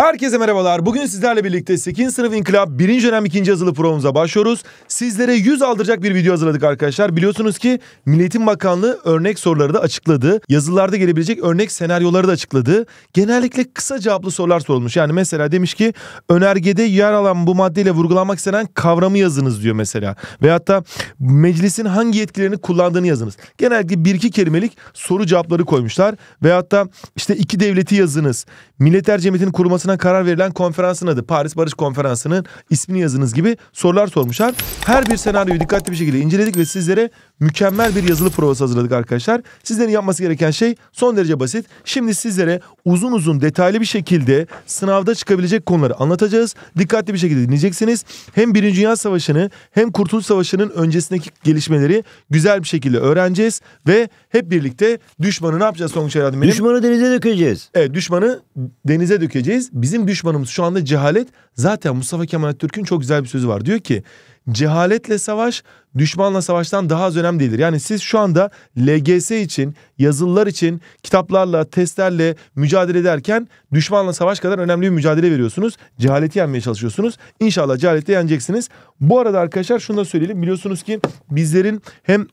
Herkese merhabalar. Bugün sizlerle birlikte 8. sınıf inkılap 1. dönem 2. yazılı provamıza başlıyoruz. Sizlere 100 aldıracak bir video hazırladık arkadaşlar. Biliyorsunuz ki Milletin Bakanlığı örnek soruları da açıkladı. Yazılarda gelebilecek örnek senaryoları da açıkladı. Genellikle kısa cevaplı sorular sorulmuş. Yani mesela demiş ki önergede yer alan bu maddeyle vurgulanmak istenen kavramı yazınız diyor mesela. Veyahut da meclisin hangi yetkilerini kullandığını yazınız. Genellikle bir iki kelimelik soru cevapları koymuşlar. Veyahut da işte iki devleti yazınız. Milletler Cemiyeti'nin kurulmasına tarafından karar verilen konferansın adı Paris Barış Konferansı'nın ismini yazınız gibi sorular sormuşlar. Her bir senaryoyu dikkatli bir şekilde inceledik ve sizlere mükemmel bir yazılı provası hazırladık arkadaşlar. Sizlerin yapması gereken şey son derece basit. Şimdi sizlere uzun uzun detaylı bir şekilde sınavda çıkabilecek konuları anlatacağız. Dikkatli bir şekilde dinleyeceksiniz. Hem Birinci Dünya Savaşı'nı hem Kurtuluş Savaşı'nın öncesindeki gelişmeleri güzel bir şekilde öğreneceğiz. Ve hep birlikte düşmanı ne yapacağız Sonuç Herhalde Düşmanı denize dökeceğiz. Evet düşmanı denize dökeceğiz. Bizim düşmanımız şu anda cehalet. Zaten Mustafa Kemal Atatürk'ün çok güzel bir sözü var. Diyor ki cehaletle savaş düşmanla savaştan daha az önemli değildir. Yani siz şu anda LGS için, yazılılar için, kitaplarla, testlerle mücadele ederken düşmanla savaş kadar önemli bir mücadele veriyorsunuz. Cehaleti yenmeye çalışıyorsunuz. İnşallah cehalette yeneceksiniz. Bu arada arkadaşlar şunu da söyleyelim. Biliyorsunuz ki bizlerin hem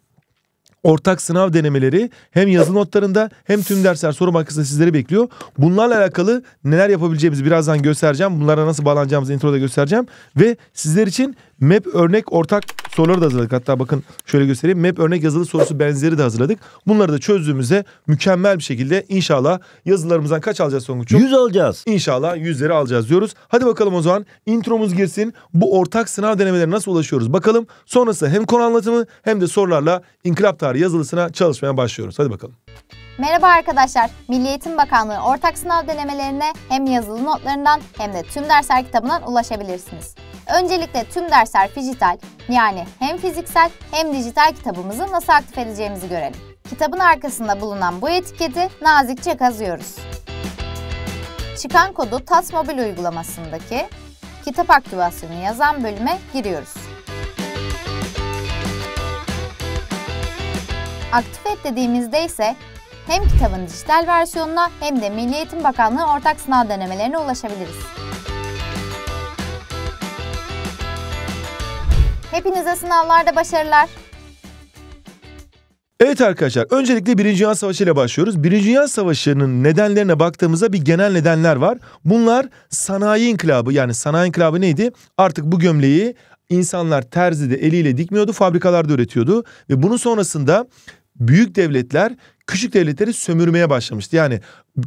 ortak sınav denemeleri hem yazı notlarında hem tüm dersler soru bankasında sizleri bekliyor. Bunlarla alakalı neler yapabileceğimizi birazdan göstereceğim. Bunlara nasıl bağlanacağımızı introda göstereceğim. Ve sizler için Map örnek ortak soruları da hazırladık. Hatta bakın şöyle göstereyim. Map örnek yazılı sorusu benzeri de hazırladık. Bunları da çözdüğümüzde mükemmel bir şekilde inşallah yazılarımızdan kaç alacağız Songuç'um? 100 alacağız. İnşallah yüzleri alacağız diyoruz. Hadi bakalım o zaman intromuz girsin. Bu ortak sınav denemelerine nasıl ulaşıyoruz? Bakalım sonrası hem konu anlatımı hem de sorularla inkılap tarihi yazılısına çalışmaya başlıyoruz. Hadi bakalım. Merhaba arkadaşlar. Milli Eğitim Bakanlığı ortak sınav denemelerine hem yazılı notlarından hem de tüm dersler kitabından ulaşabilirsiniz. Öncelikle tüm dersler fijital yani hem fiziksel hem dijital kitabımızı nasıl aktif edeceğimizi görelim. Kitabın arkasında bulunan bu etiketi nazikçe kazıyoruz. Çıkan kodu TAS Mobil uygulamasındaki kitap aktivasyonu yazan bölüme giriyoruz. Aktif et dediğimizde ise hem kitabın dijital versiyonuna hem de Milli Eğitim Bakanlığı ortak sınav denemelerine ulaşabiliriz. Hepinize sınavlarda başarılar. Evet arkadaşlar öncelikle Birinci Dünya Savaşı ile başlıyoruz. Birinci Dünya Savaşı'nın nedenlerine baktığımızda bir genel nedenler var. Bunlar sanayi inkılabı yani sanayi inkılabı neydi? Artık bu gömleği insanlar terzide eliyle dikmiyordu fabrikalarda üretiyordu. Ve bunun sonrasında büyük devletler küçük devletleri sömürmeye başlamıştı. Yani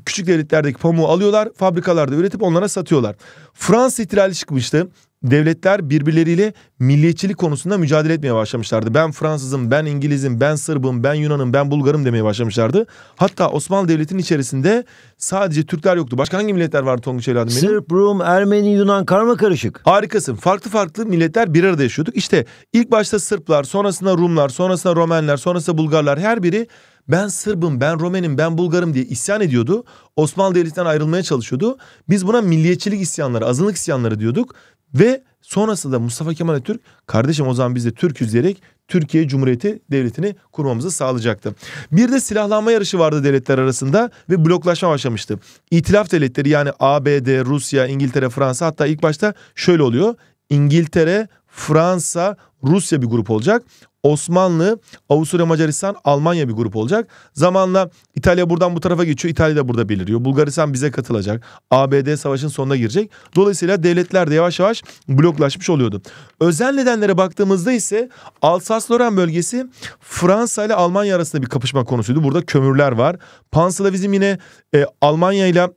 küçük devletlerdeki pamuğu alıyorlar fabrikalarda üretip onlara satıyorlar. Fransa ihtilali çıkmıştı devletler birbirleriyle milliyetçilik konusunda mücadele etmeye başlamışlardı. Ben Fransızım, ben İngilizim, ben Sırbım, ben Yunanım, ben Bulgarım demeye başlamışlardı. Hatta Osmanlı Devleti'nin içerisinde sadece Türkler yoktu. Başka hangi milletler vardı Tonguç evladım benim? Sırp, Rum, Ermeni, Yunan karma karışık. Harikasın. Farklı farklı milletler bir arada yaşıyorduk. İşte ilk başta Sırplar, sonrasında Rumlar, sonrasında Romenler, sonrasında Bulgarlar her biri ben Sırbım, ben Romenim, ben Bulgarım diye isyan ediyordu. Osmanlı Devleti'nden ayrılmaya çalışıyordu. Biz buna milliyetçilik isyanları, azınlık isyanları diyorduk. Ve sonrasında Mustafa Kemal Atatürk kardeşim o zaman biz de Türk'üz diyerek Türkiye Cumhuriyeti Devleti'ni kurmamızı sağlayacaktı. Bir de silahlanma yarışı vardı devletler arasında ve bloklaşma başlamıştı. İtilaf devletleri yani ABD, Rusya, İngiltere, Fransa hatta ilk başta şöyle oluyor. İngiltere, Fransa, Rusya bir grup olacak. Osmanlı, Avusturya, Macaristan, Almanya bir grup olacak. Zamanla İtalya buradan bu tarafa geçiyor. İtalya da burada beliriyor. Bulgaristan bize katılacak. ABD savaşın sonuna girecek. Dolayısıyla devletler de yavaş yavaş bloklaşmış oluyordu. Özel nedenlere baktığımızda ise Alsas-Loren bölgesi Fransa ile Almanya arasında bir kapışma konusuydu. Burada kömürler var. Panslavizm yine e, Almanya ile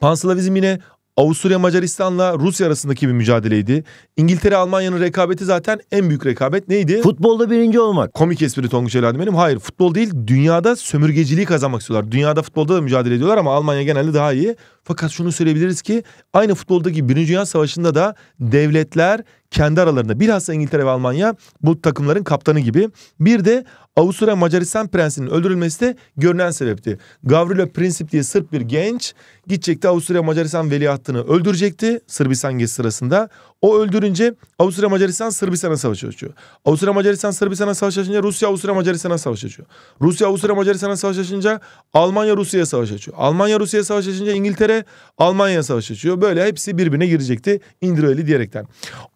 Panslavizm yine Avusturya Macaristan'la Rusya arasındaki bir mücadeleydi. İngiltere Almanya'nın rekabeti zaten en büyük rekabet neydi? Futbolda birinci olmak. Komik espri Tonguç evladım benim. Hayır futbol değil dünyada sömürgeciliği kazanmak istiyorlar. Dünyada futbolda da mücadele ediyorlar ama Almanya genelde daha iyi. Fakat şunu söyleyebiliriz ki aynı futboldaki Birinci Dünya Savaşı'nda da devletler kendi aralarında bilhassa İngiltere ve Almanya bu takımların kaptanı gibi. Bir de Avusturya Macaristan prensinin öldürülmesi de görünen sebepti. Gavrilo Princip diye Sırp bir genç gidecekti Avusturya Macaristan veliahtını öldürecekti Sırbistan gezi sırasında. O öldürünce Avusturya Macaristan Sırbistan'a savaş açıyor. Avusturya Macaristan Sırbistan'a savaş açınca Rusya Avusturya Macaristan'a savaş açıyor. Rusya Avusturya Macaristan'a savaş açınca Almanya Rusya'ya savaş açıyor. Almanya Rusya'ya savaş açınca İngiltere Almanya'ya savaş açıyor. Böyle hepsi birbirine girecekti İndireli diyerekten.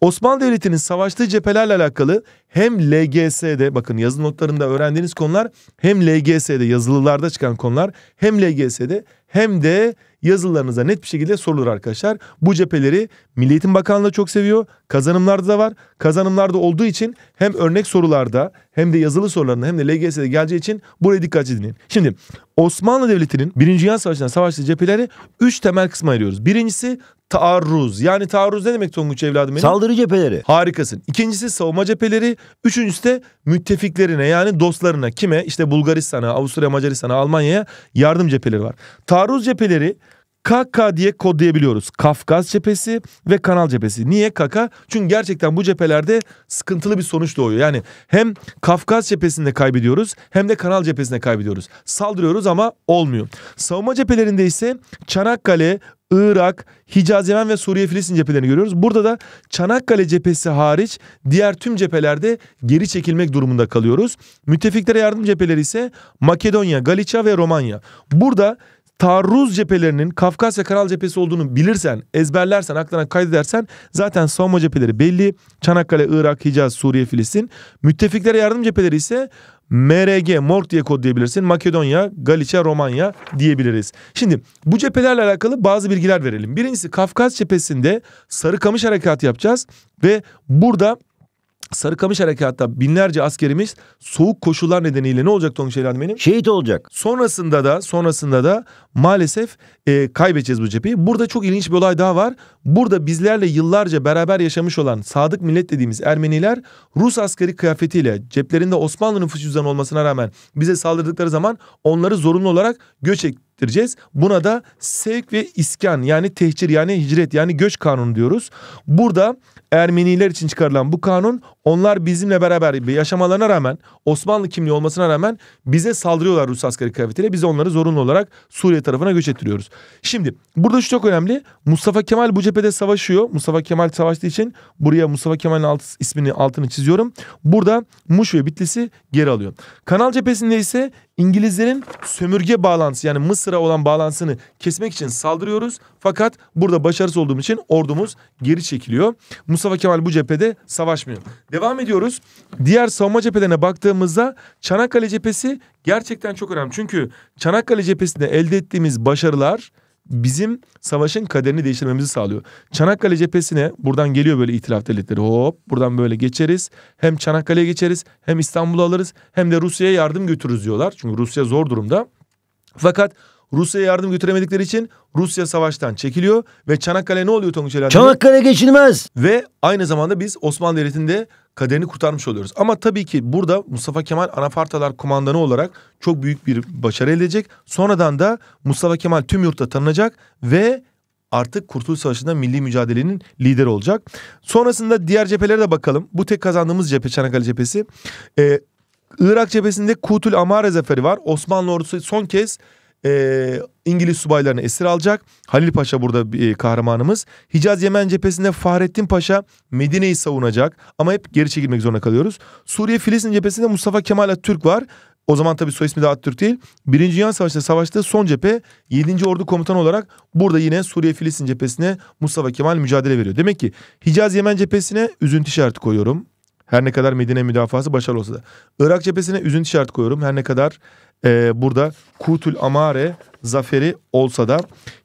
Osmanlı Devleti'nin savaştığı cephelerle alakalı hem LGS'de bakın yazı notlarında öğrendiğiniz konular hem LGS'de yazılılarda çıkan konular hem LGS'de hem de yazılarınıza net bir şekilde sorulur arkadaşlar. Bu cepheleri Milli Eğitim Bakanlığı çok seviyor. Kazanımlarda da var. Kazanımlarda olduğu için hem örnek sorularda hem de yazılı sorularında hem de LGS'de geleceği için buraya dikkat edin. Şimdi Osmanlı Devleti'nin Birinci Dünya Savaşı'nda savaştığı cepheleri 3 temel kısma ayırıyoruz. Birincisi taarruz. Yani taarruz ne demek Tonguç evladım benim? Saldırı cepheleri. Harikasın. İkincisi savunma cepheleri. Üçüncüsü de müttefiklerine yani dostlarına. Kime? işte Bulgaristan'a, Avusturya, Macaristan'a, Almanya'ya yardım cepheleri var. Taarruz cepheleri KK diye kodlayabiliyoruz. Kafkas cephesi ve Kanal cephesi. Niye KK? Çünkü gerçekten bu cephelerde sıkıntılı bir sonuç doğuyor. Yani hem Kafkas cephesinde kaybediyoruz hem de Kanal cephesinde kaybediyoruz. Saldırıyoruz ama olmuyor. Savunma cephelerinde ise Çanakkale, Irak, Hicaz, Yemen ve Suriye Filistin cephelerini görüyoruz. Burada da Çanakkale cephesi hariç diğer tüm cephelerde geri çekilmek durumunda kalıyoruz. Müttefiklere yardım cepheleri ise Makedonya, Galicia ve Romanya. Burada taarruz cephelerinin Kafkasya Karal Cephesi olduğunu bilirsen, ezberlersen, aklına kaydedersen zaten savunma cepheleri belli. Çanakkale, Irak, Hicaz, Suriye, Filistin. Müttefiklere yardım cepheleri ise MRG, MORG diye kodlayabilirsin. Makedonya, Galicia, Romanya diyebiliriz. Şimdi bu cephelerle alakalı bazı bilgiler verelim. Birincisi Kafkas cephesinde Sarıkamış Harekatı yapacağız ve burada Sarıkamış Harekatı'nda binlerce askerimiz soğuk koşullar nedeniyle ne olacak Tonguç Ceylan benim? Şehit olacak. Sonrasında da sonrasında da maalesef e, kaybedeceğiz bu cepheyi. Burada çok ilginç bir olay daha var. Burada bizlerle yıllarca beraber yaşamış olan sadık millet dediğimiz Ermeniler Rus askeri kıyafetiyle ceplerinde Osmanlı nüfus cüzdanı olmasına rağmen bize saldırdıkları zaman onları zorunlu olarak göç ettireceğiz. Buna da sevk ve iskan yani tehcir yani hicret yani göç kanunu diyoruz. Burada Ermeniler için çıkarılan bu kanun onlar bizimle beraber yaşamalarına rağmen Osmanlı kimliği olmasına rağmen bize saldırıyorlar Rus askeri kıyafetiyle. Biz onları zorunlu olarak Suriye tarafına göç ettiriyoruz. Şimdi burada şu çok önemli. Mustafa Kemal bu cephede savaşıyor. Mustafa Kemal savaştığı için buraya Mustafa Kemal'in alt, ismini altını çiziyorum. Burada Muş ve Bitlis'i geri alıyor. Kanal cephesinde ise İngilizlerin sömürge bağlantısı yani Mısır'a olan bağlantısını kesmek için saldırıyoruz. Fakat burada başarısız olduğum için ordumuz geri çekiliyor. Mustafa Kemal bu cephede savaşmıyor. Devam ediyoruz. Diğer savunma cephelerine baktığımızda Çanakkale cephesi gerçekten çok önemli. Çünkü Çanakkale cephesinde elde ettiğimiz başarılar bizim savaşın kaderini değiştirmemizi sağlıyor. Çanakkale cephesine buradan geliyor böyle itilaf devletleri. Hop buradan böyle geçeriz. Hem Çanakkale'ye geçeriz hem İstanbul'u alırız hem de Rusya'ya yardım götürürüz diyorlar. Çünkü Rusya zor durumda. Fakat Rusya'ya yardım götüremedikleri için Rusya savaştan çekiliyor ve Çanakkale ne oluyor Tonguç Çanakkale geçilmez. Ve aynı zamanda biz Osmanlı Devleti'nde kaderini kurtarmış oluyoruz. Ama tabii ki burada Mustafa Kemal Anafartalar kumandanı olarak çok büyük bir başarı elde edecek. Sonradan da Mustafa Kemal tüm yurtta tanınacak ve artık Kurtuluş Savaşı'nda milli mücadelenin lideri olacak. Sonrasında diğer cephelere de bakalım. Bu tek kazandığımız cephe Çanakkale cephesi. Ee, Irak cephesinde Kutul Amare zaferi var. Osmanlı ordusu son kez e, İngiliz subaylarını esir alacak. Halil Paşa burada e, kahramanımız. Hicaz Yemen cephesinde Fahrettin Paşa Medine'yi savunacak ama hep geri çekilmek zorunda kalıyoruz. Suriye Filistin cephesinde Mustafa Kemal Atatürk var. O zaman tabii soy ismi de Atatürk değil. Birinci Dünya Savaşı'nda savaştığı son cephe 7. Ordu Komutanı olarak burada yine Suriye Filistin cephesine Mustafa Kemal mücadele veriyor. Demek ki Hicaz Yemen cephesine üzüntü işareti koyuyorum. Her ne kadar Medine müdafası başarılı olsa da. Irak cephesine üzüntü işareti koyuyorum. Her ne kadar e, burada Kutul Amare zaferi olsa da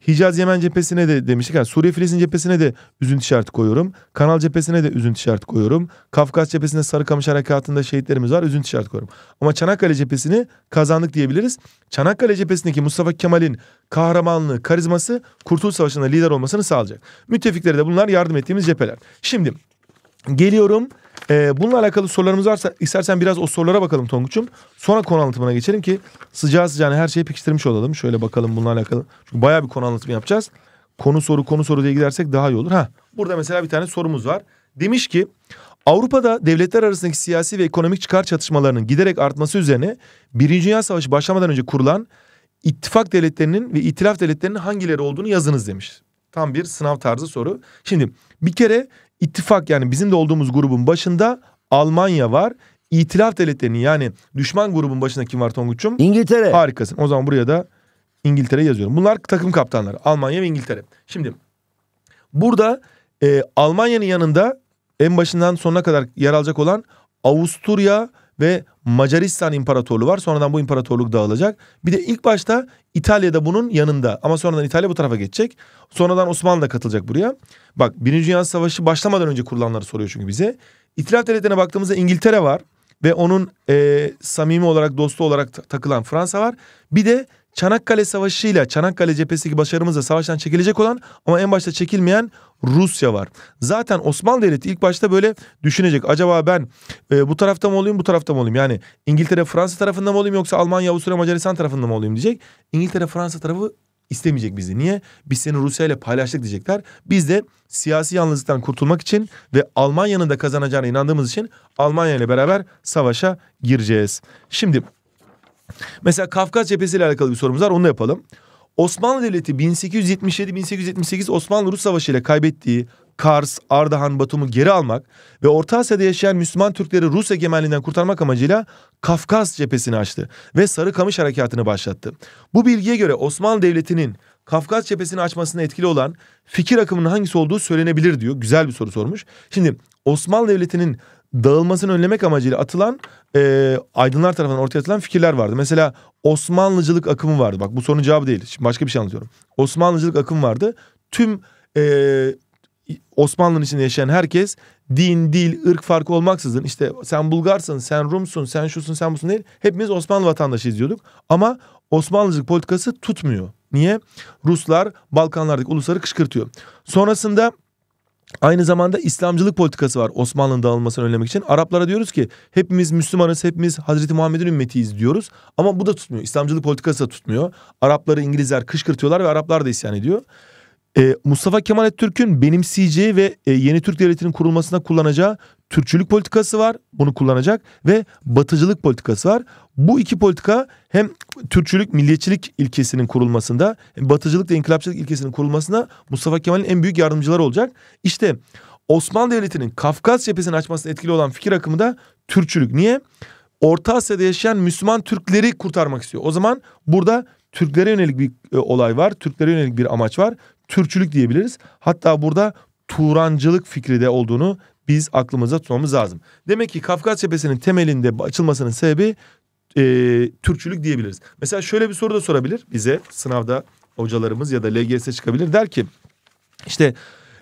Hicaz Yemen cephesine de demiştik. Yani Suriye Filistin cephesine de üzüntü işareti koyuyorum. Kanal cephesine de üzüntü işareti koyuyorum. Kafkas cephesinde Sarıkamış Harekatı'nda şehitlerimiz var üzüntü işareti koyuyorum. Ama Çanakkale cephesini kazandık diyebiliriz. Çanakkale cephesindeki Mustafa Kemal'in kahramanlığı, karizması Kurtuluş Savaşı'nda lider olmasını sağlayacak. Müttefiklere de bunlar yardım ettiğimiz cepheler. Şimdi Geliyorum. E, bununla alakalı sorularımız varsa istersen biraz o sorulara bakalım Tonguç'um. Sonra konu anlatımına geçelim ki sıcağı sıcağına her şeyi pekiştirmiş olalım. Şöyle bakalım bununla alakalı. Çünkü bayağı bir konu anlatımı yapacağız. Konu soru konu soru diye gidersek daha iyi olur. Ha burada mesela bir tane sorumuz var. Demiş ki Avrupa'da devletler arasındaki siyasi ve ekonomik çıkar çatışmalarının giderek artması üzerine Birinci Dünya Savaşı başlamadan önce kurulan ittifak devletlerinin ve itilaf devletlerinin hangileri olduğunu yazınız demiş. Tam bir sınav tarzı soru. Şimdi bir kere ittifak yani bizim de olduğumuz grubun başında Almanya var. İtilaf devletlerinin yani düşman grubun başında kim var Tonguç'um? İngiltere. Harikasın. O zaman buraya da İngiltere yazıyorum. Bunlar takım kaptanları. Almanya ve İngiltere. Şimdi burada e, Almanya'nın yanında en başından sonuna kadar yer alacak olan Avusturya, ve Macaristan İmparatorluğu var. Sonradan bu imparatorluk dağılacak. Bir de ilk başta İtalya'da bunun yanında ama sonradan İtalya bu tarafa geçecek. Sonradan Osmanlı da katılacak buraya. Bak Birinci Dünya Savaşı başlamadan önce kurulanları soruyor çünkü bize. İtilaf devletlerine baktığımızda İngiltere var ve onun e, samimi olarak dostu olarak takılan Fransa var. Bir de Çanakkale Savaşı ile Çanakkale cephesindeki başarımızla savaştan çekilecek olan ama en başta çekilmeyen Rusya var. Zaten Osmanlı Devleti ilk başta böyle düşünecek. Acaba ben e, bu tarafta mı olayım bu tarafta mı olayım? Yani İngiltere Fransa tarafında mı olayım yoksa Almanya Avusturya Macaristan tarafında mı olayım diyecek. İngiltere Fransa tarafı istemeyecek bizi. Niye? Biz seni Rusya ile paylaştık diyecekler. Biz de siyasi yalnızlıktan kurtulmak için ve Almanya'nın da kazanacağına inandığımız için Almanya ile beraber savaşa gireceğiz. Şimdi Mesela Kafkas cephesi ile alakalı bir sorumuz var onu yapalım. Osmanlı Devleti 1877-1878 Osmanlı-Rus Savaşı ile kaybettiği Kars, Ardahan, Batum'u geri almak ve Orta Asya'da yaşayan Müslüman Türkleri Rus egemenliğinden kurtarmak amacıyla Kafkas cephesini açtı ve Sarıkamış harekatını başlattı. Bu bilgiye göre Osmanlı Devleti'nin Kafkas cephesini açmasına etkili olan fikir akımının hangisi olduğu söylenebilir diyor. Güzel bir soru sormuş. Şimdi Osmanlı Devleti'nin dağılmasını önlemek amacıyla atılan e, aydınlar tarafından ortaya atılan fikirler vardı. Mesela Osmanlıcılık akımı vardı. Bak bu sorunun cevabı değil. Şimdi başka bir şey anlatıyorum. Osmanlıcılık akımı vardı. Tüm e, Osmanlı'nın içinde yaşayan herkes din, dil, ırk farkı olmaksızın işte sen Bulgarsın, sen Rumsun, sen şusun, sen busun değil. Hepimiz Osmanlı vatandaşıyız diyorduk. Ama Osmanlıcılık politikası tutmuyor. Niye? Ruslar Balkanlardaki ulusları kışkırtıyor. Sonrasında Aynı zamanda İslamcılık politikası var Osmanlı'nın dağılmasını önlemek için. Araplara diyoruz ki hepimiz Müslümanız, hepimiz Hazreti Muhammed'in ümmetiyiz diyoruz. Ama bu da tutmuyor. İslamcılık politikası da tutmuyor. Arapları İngilizler kışkırtıyorlar ve Araplar da isyan ediyor. Ee, Mustafa Kemal Atatürk'ün benimseyeceği ve e, yeni Türk Devleti'nin kurulmasına kullanacağı Türkçülük politikası var bunu kullanacak ve batıcılık politikası var. Bu iki politika hem Türkçülük, milliyetçilik ilkesinin kurulmasında hem batıcılık ve inkılapçılık ilkesinin kurulmasında Mustafa Kemal'in en büyük yardımcıları olacak. İşte Osmanlı Devleti'nin Kafkas cephesini açmasına etkili olan fikir akımı da Türkçülük. Niye? Orta Asya'da yaşayan Müslüman Türkleri kurtarmak istiyor. O zaman burada Türklere yönelik bir e, olay var. Türklere yönelik bir amaç var. Türkçülük diyebiliriz. Hatta burada Turancılık fikri de olduğunu biz aklımıza tutmamız lazım. Demek ki Kafkas cephesinin temelinde açılmasının sebebi e, Türkçülük diyebiliriz. Mesela şöyle bir soru da sorabilir bize sınavda hocalarımız ya da LGS çıkabilir der ki işte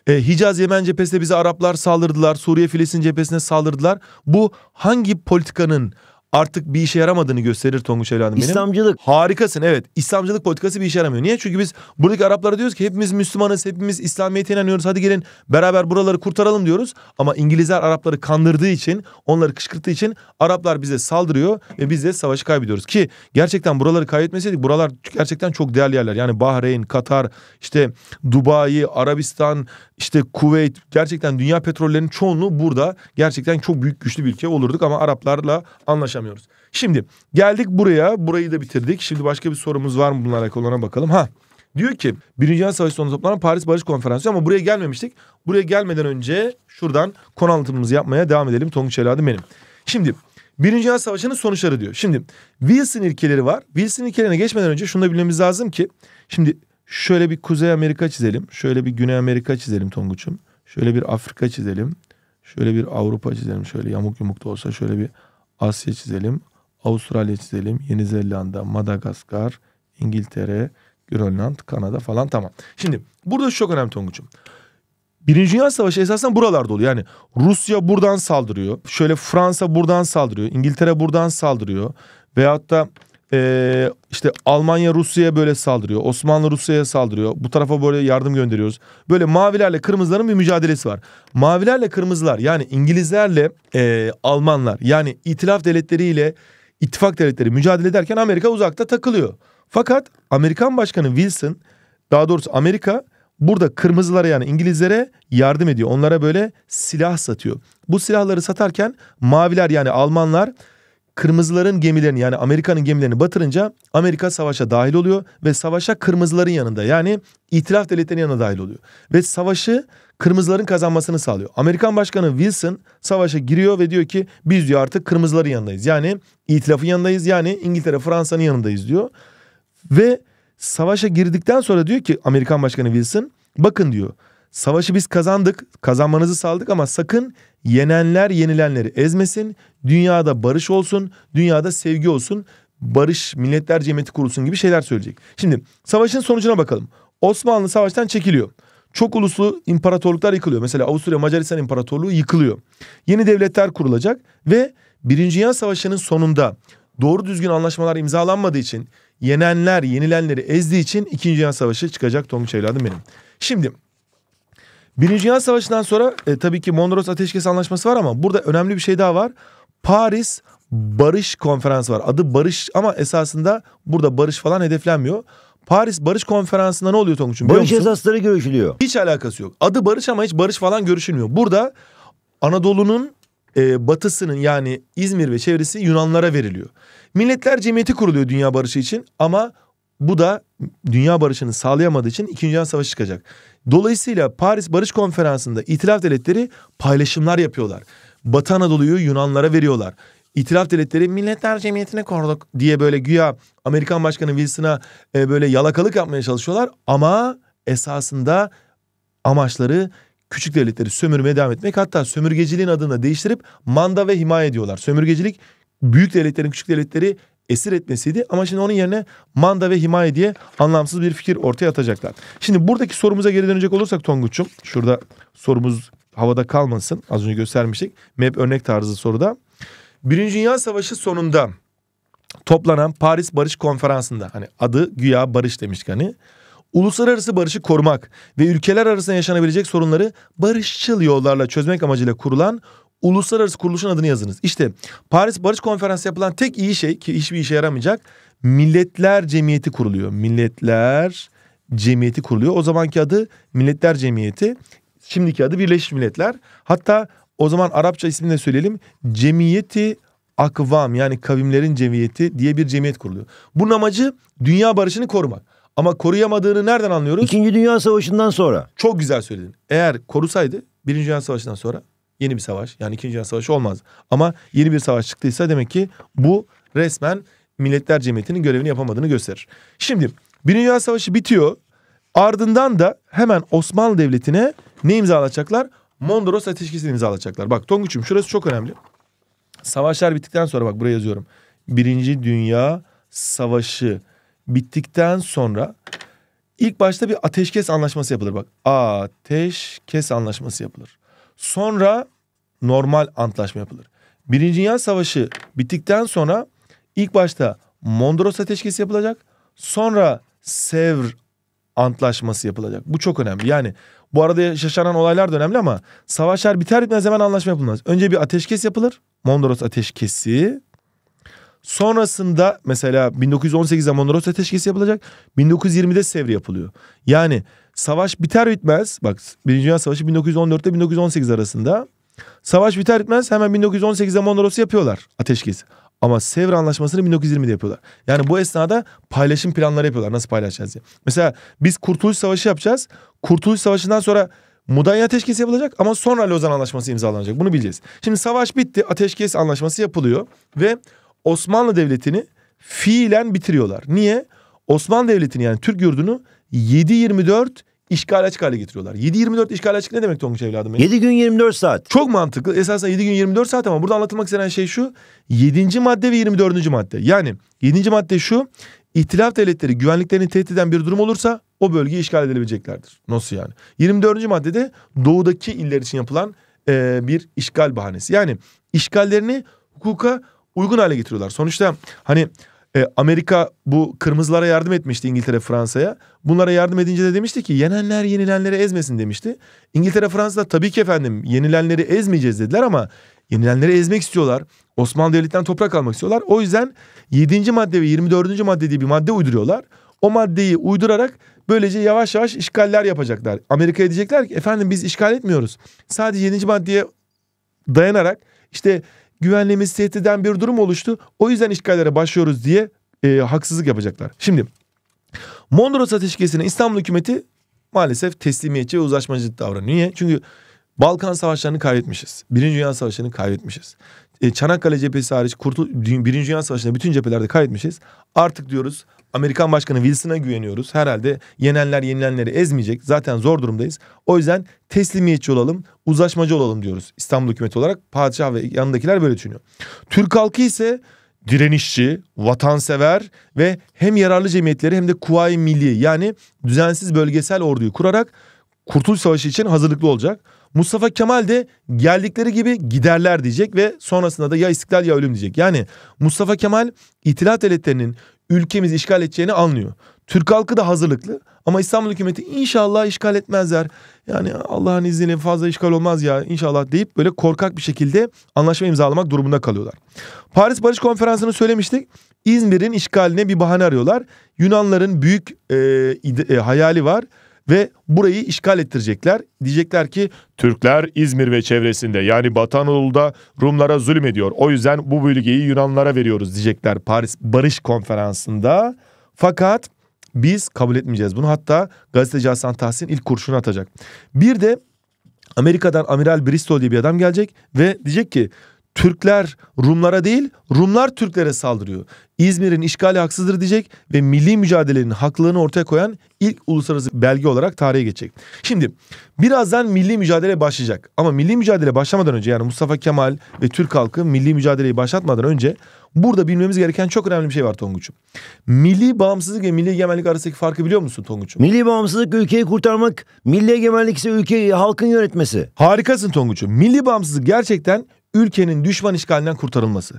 e, Hicaz Yemen cephesine bize Araplar saldırdılar. Suriye Filistin cephesine saldırdılar. Bu hangi politikanın artık bir işe yaramadığını gösterir Tonguç evladım benim. İslamcılık. Harikasın evet. İslamcılık politikası bir işe yaramıyor. Niye? Çünkü biz buradaki Araplara diyoruz ki hepimiz Müslümanız, hepimiz İslamiyet'e inanıyoruz. Hadi gelin beraber buraları kurtaralım diyoruz. Ama İngilizler Arapları kandırdığı için, onları kışkırttığı için Araplar bize saldırıyor ve biz de savaşı kaybediyoruz. Ki gerçekten buraları kaybetmeseydik buralar gerçekten çok değerli yerler. Yani Bahreyn, Katar, işte Dubai, Arabistan, işte Kuveyt gerçekten dünya petrollerinin çoğunluğu burada gerçekten çok büyük güçlü bir ülke olurduk ama Araplarla anlaşamıyoruz. Şimdi geldik buraya burayı da bitirdik. Şimdi başka bir sorumuz var mı bununla alakalı bakalım. Ha diyor ki Birinci Dünya Savaşı sonunda toplanan Paris Barış Konferansı ama buraya gelmemiştik. Buraya gelmeden önce şuradan konu anlatımımızı yapmaya devam edelim Tonguç Eladım benim. Şimdi Birinci Dünya Savaşı'nın sonuçları diyor. Şimdi Wilson ilkeleri var. Wilson ilkelerine geçmeden önce şunu da bilmemiz lazım ki şimdi Şöyle bir Kuzey Amerika çizelim. Şöyle bir Güney Amerika çizelim Tonguç'um. Şöyle bir Afrika çizelim. Şöyle bir Avrupa çizelim. Şöyle yamuk yumuk da olsa şöyle bir Asya çizelim. Avustralya çizelim. Yeni Zelanda, Madagaskar, İngiltere, Grönland, Kanada falan tamam. Şimdi burada şu çok önemli Tonguç'um. Birinci Dünya Savaşı esasen buralarda oluyor. Yani Rusya buradan saldırıyor. Şöyle Fransa buradan saldırıyor. İngiltere buradan saldırıyor. Veyahut da e, işte Almanya Rusya'ya böyle saldırıyor. Osmanlı Rusya'ya saldırıyor. Bu tarafa böyle yardım gönderiyoruz. Böyle mavilerle kırmızıların bir mücadelesi var. Mavilerle kırmızılar yani İngilizlerle e, Almanlar yani itilaf devletleriyle ittifak devletleri mücadele ederken Amerika uzakta takılıyor. Fakat Amerikan Başkanı Wilson daha doğrusu Amerika burada kırmızılara yani İngilizlere yardım ediyor. Onlara böyle silah satıyor. Bu silahları satarken maviler yani Almanlar kırmızıların gemilerini yani Amerika'nın gemilerini batırınca Amerika savaşa dahil oluyor ve savaşa kırmızıların yanında yani itilaf devletlerinin yanına dahil oluyor. Ve savaşı kırmızıların kazanmasını sağlıyor. Amerikan Başkanı Wilson savaşa giriyor ve diyor ki biz diyor artık kırmızıların yanındayız. Yani itilafın yanındayız yani İngiltere Fransa'nın yanındayız diyor. Ve savaşa girdikten sonra diyor ki Amerikan Başkanı Wilson bakın diyor Savaşı biz kazandık, kazanmanızı sağladık ama sakın yenenler yenilenleri ezmesin. Dünyada barış olsun, dünyada sevgi olsun, barış milletler cemiyeti kurulsun gibi şeyler söyleyecek. Şimdi savaşın sonucuna bakalım. Osmanlı savaştan çekiliyor. Çok uluslu imparatorluklar yıkılıyor. Mesela Avusturya Macaristan İmparatorluğu yıkılıyor. Yeni devletler kurulacak ve Birinci Dünya Savaşı'nın sonunda doğru düzgün anlaşmalar imzalanmadığı için yenenler yenilenleri ezdiği için İkinci Dünya Savaşı çıkacak Tonguç evladım benim. Şimdi Birinci Dünya Savaşı'ndan sonra e, tabii ki Mondros Ateşkes Anlaşması var ama burada önemli bir şey daha var. Paris Barış Konferansı var. Adı Barış ama esasında burada barış falan hedeflenmiyor. Paris Barış Konferansı'nda ne oluyor Tonguç'um Barış esasları görüşülüyor. Hiç alakası yok. Adı barış ama hiç barış falan görüşülmüyor. Burada Anadolu'nun e, batısının yani İzmir ve çevresi Yunanlara veriliyor. Milletler Cemiyeti kuruluyor dünya barışı için ama bu da dünya barışını sağlayamadığı için 2. Dünya Savaşı çıkacak. Dolayısıyla Paris Barış Konferansı'nda itilaf devletleri paylaşımlar yapıyorlar. Batı Anadolu'yu Yunanlara veriyorlar. İtilaf devletleri milletler cemiyetine kurduk diye böyle güya Amerikan Başkanı Wilson'a e, böyle yalakalık yapmaya çalışıyorlar. Ama esasında amaçları küçük devletleri sömürmeye devam etmek. Hatta sömürgeciliğin adını da değiştirip manda ve himaye ediyorlar. Sömürgecilik büyük devletlerin küçük devletleri esir etmesiydi. Ama şimdi onun yerine manda ve himaye diye anlamsız bir fikir ortaya atacaklar. Şimdi buradaki sorumuza geri dönecek olursak Tonguç'um. Şurada sorumuz havada kalmasın. Az önce göstermiştik. MEP örnek tarzı soruda. Birinci Dünya Savaşı sonunda toplanan Paris Barış Konferansı'nda hani adı güya barış demiştik hani. Uluslararası barışı korumak ve ülkeler arasında yaşanabilecek sorunları barışçıl yollarla çözmek amacıyla kurulan uluslararası kuruluşun adını yazınız. İşte Paris Barış Konferansı yapılan tek iyi şey ki hiçbir işe yaramayacak. Milletler Cemiyeti kuruluyor. Milletler Cemiyeti kuruluyor. O zamanki adı Milletler Cemiyeti. Şimdiki adı Birleşmiş Milletler. Hatta o zaman Arapça ismini de söyleyelim. Cemiyeti Akvam yani kavimlerin cemiyeti diye bir cemiyet kuruluyor. Bunun amacı dünya barışını korumak. Ama koruyamadığını nereden anlıyoruz? İkinci Dünya Savaşı'ndan sonra. Çok güzel söyledin. Eğer korusaydı Birinci Dünya Savaşı'ndan sonra yeni bir savaş yani ikinci Dünya Savaşı olmaz. Ama yeni bir savaş çıktıysa demek ki bu resmen Milletler Cemiyeti'nin görevini yapamadığını gösterir. Şimdi Birinci Dünya Savaşı bitiyor. Ardından da hemen Osmanlı Devleti'ne ne imzalatacaklar? Mondros Ateşkesi'ni imzalatacaklar. Bak Tonguç'um şurası çok önemli. Savaşlar bittikten sonra bak buraya yazıyorum. Birinci Dünya Savaşı bittikten sonra ilk başta bir ateşkes anlaşması yapılır. Bak ateşkes anlaşması yapılır. Sonra normal antlaşma yapılır. Birinci Dünya Savaşı bittikten sonra ilk başta Mondros Ateşkesi yapılacak. Sonra Sevr antlaşması yapılacak. Bu çok önemli. Yani bu arada yaşanan olaylar da önemli ama savaşlar biter bitmez hemen anlaşma yapılmaz. Önce bir ateşkes yapılır. Mondros Ateşkesi. Sonrasında mesela 1918'de Mondros Ateşkesi yapılacak. 1920'de Sevr yapılıyor. Yani savaş biter bitmez bak Birinci Dünya Savaşı 1914'te 1918 arasında Savaş biter bitmez hemen 1918'de Mondros'u yapıyorlar ateşkes. Ama Sevr Anlaşması'nı 1920'de yapıyorlar. Yani bu esnada paylaşım planları yapıyorlar. Nasıl paylaşacağız diye. Mesela biz Kurtuluş Savaşı yapacağız. Kurtuluş Savaşı'ndan sonra Mudanya Ateşkes yapılacak ama sonra Lozan Anlaşması imzalanacak. Bunu bileceğiz. Şimdi savaş bitti. Ateşkes Anlaşması yapılıyor. Ve Osmanlı Devleti'ni fiilen bitiriyorlar. Niye? Osmanlı Devleti'ni yani Türk yurdunu 7:24 24 işgal açık hale getiriyorlar. 7-24 işgal açık ne demek Tonguç evladım benim? 7 gün 24 saat. Çok mantıklı. Esasında 7 gün 24 saat ama burada anlatılmak istenen şey şu. 7. madde ve 24. madde. Yani 7. madde şu. İtilaf devletleri güvenliklerini tehdit eden bir durum olursa o bölgeyi işgal edilebileceklerdir. Nasıl yani? 24. maddede doğudaki iller için yapılan e, bir işgal bahanesi. Yani işgallerini hukuka uygun hale getiriyorlar. Sonuçta hani e, Amerika bu kırmızılara yardım etmişti İngiltere Fransa'ya. Bunlara yardım edince de demişti ki yenenler yenilenleri ezmesin demişti. İngiltere Fransa tabii ki efendim yenilenleri ezmeyeceğiz dediler ama yenilenleri ezmek istiyorlar. Osmanlı Devleti'nden toprak almak istiyorlar. O yüzden 7. madde ve 24. madde diye bir madde uyduruyorlar. O maddeyi uydurarak böylece yavaş yavaş işgaller yapacaklar. Amerika'ya diyecekler ki efendim biz işgal etmiyoruz. Sadece 7. maddeye dayanarak işte güvenliğimizi tehdit bir durum oluştu. O yüzden işgallere başlıyoruz diye e, haksızlık yapacaklar. Şimdi Mondros Ateşkesi'ne İstanbul hükümeti maalesef teslimiyetçi ve uzlaşmacı davranıyor. Niye? Çünkü Balkan Savaşları'nı kaybetmişiz. Birinci Dünya Savaşları'nı kaybetmişiz. E, Çanakkale cephesi hariç Kurtul Birinci Dünya Savaşı'nda bütün cephelerde kaybetmişiz. Artık diyoruz Amerikan Başkanı Wilson'a güveniyoruz. Herhalde yenenler yenilenleri ezmeyecek. Zaten zor durumdayız. O yüzden teslimiyetçi olalım, uzlaşmacı olalım diyoruz. İstanbul hükümeti olarak padişah ve yanındakiler böyle düşünüyor. Türk halkı ise direnişçi, vatansever ve hem yararlı cemiyetleri hem de kuvayi milli yani düzensiz bölgesel orduyu kurarak Kurtuluş Savaşı için hazırlıklı olacak. Mustafa Kemal de geldikleri gibi giderler diyecek ve sonrasında da ya istiklal ya ölüm diyecek. Yani Mustafa Kemal İtilaf Devletleri'nin ülkemizi işgal edeceğini anlıyor. Türk halkı da hazırlıklı ama İstanbul hükümeti inşallah işgal etmezler. Yani Allah'ın izniyle fazla işgal olmaz ya inşallah deyip böyle korkak bir şekilde anlaşma imzalamak durumunda kalıyorlar. Paris Barış Konferansı'nı söylemiştik. İzmir'in işgaline bir bahane arıyorlar. Yunanların büyük e, e, hayali var ve burayı işgal ettirecekler. Diyecekler ki Türkler İzmir ve çevresinde yani Batı Anadolu'da Rumlara zulüm ediyor. O yüzden bu bölgeyi Yunanlara veriyoruz diyecekler Paris Barış Konferansı'nda. Fakat biz kabul etmeyeceğiz bunu. Hatta gazeteci Hasan Tahsin ilk kurşunu atacak. Bir de Amerika'dan Amiral Bristol diye bir adam gelecek ve diyecek ki Türkler Rumlara değil Rumlar Türklere saldırıyor. İzmir'in işgali haksızdır diyecek ve milli mücadelenin haklılığını ortaya koyan ilk uluslararası belge olarak tarihe geçecek. Şimdi birazdan milli mücadele başlayacak ama milli mücadele başlamadan önce yani Mustafa Kemal ve Türk halkı milli mücadeleyi başlatmadan önce burada bilmemiz gereken çok önemli bir şey var Tonguç'um. Milli bağımsızlık ve milli egemenlik arasındaki farkı biliyor musun Tonguç'um? Milli bağımsızlık ülkeyi kurtarmak, milli egemenlik ise ülkeyi halkın yönetmesi. Harikasın Tonguç'um. Milli bağımsızlık gerçekten ülkenin düşman işgalinden kurtarılması,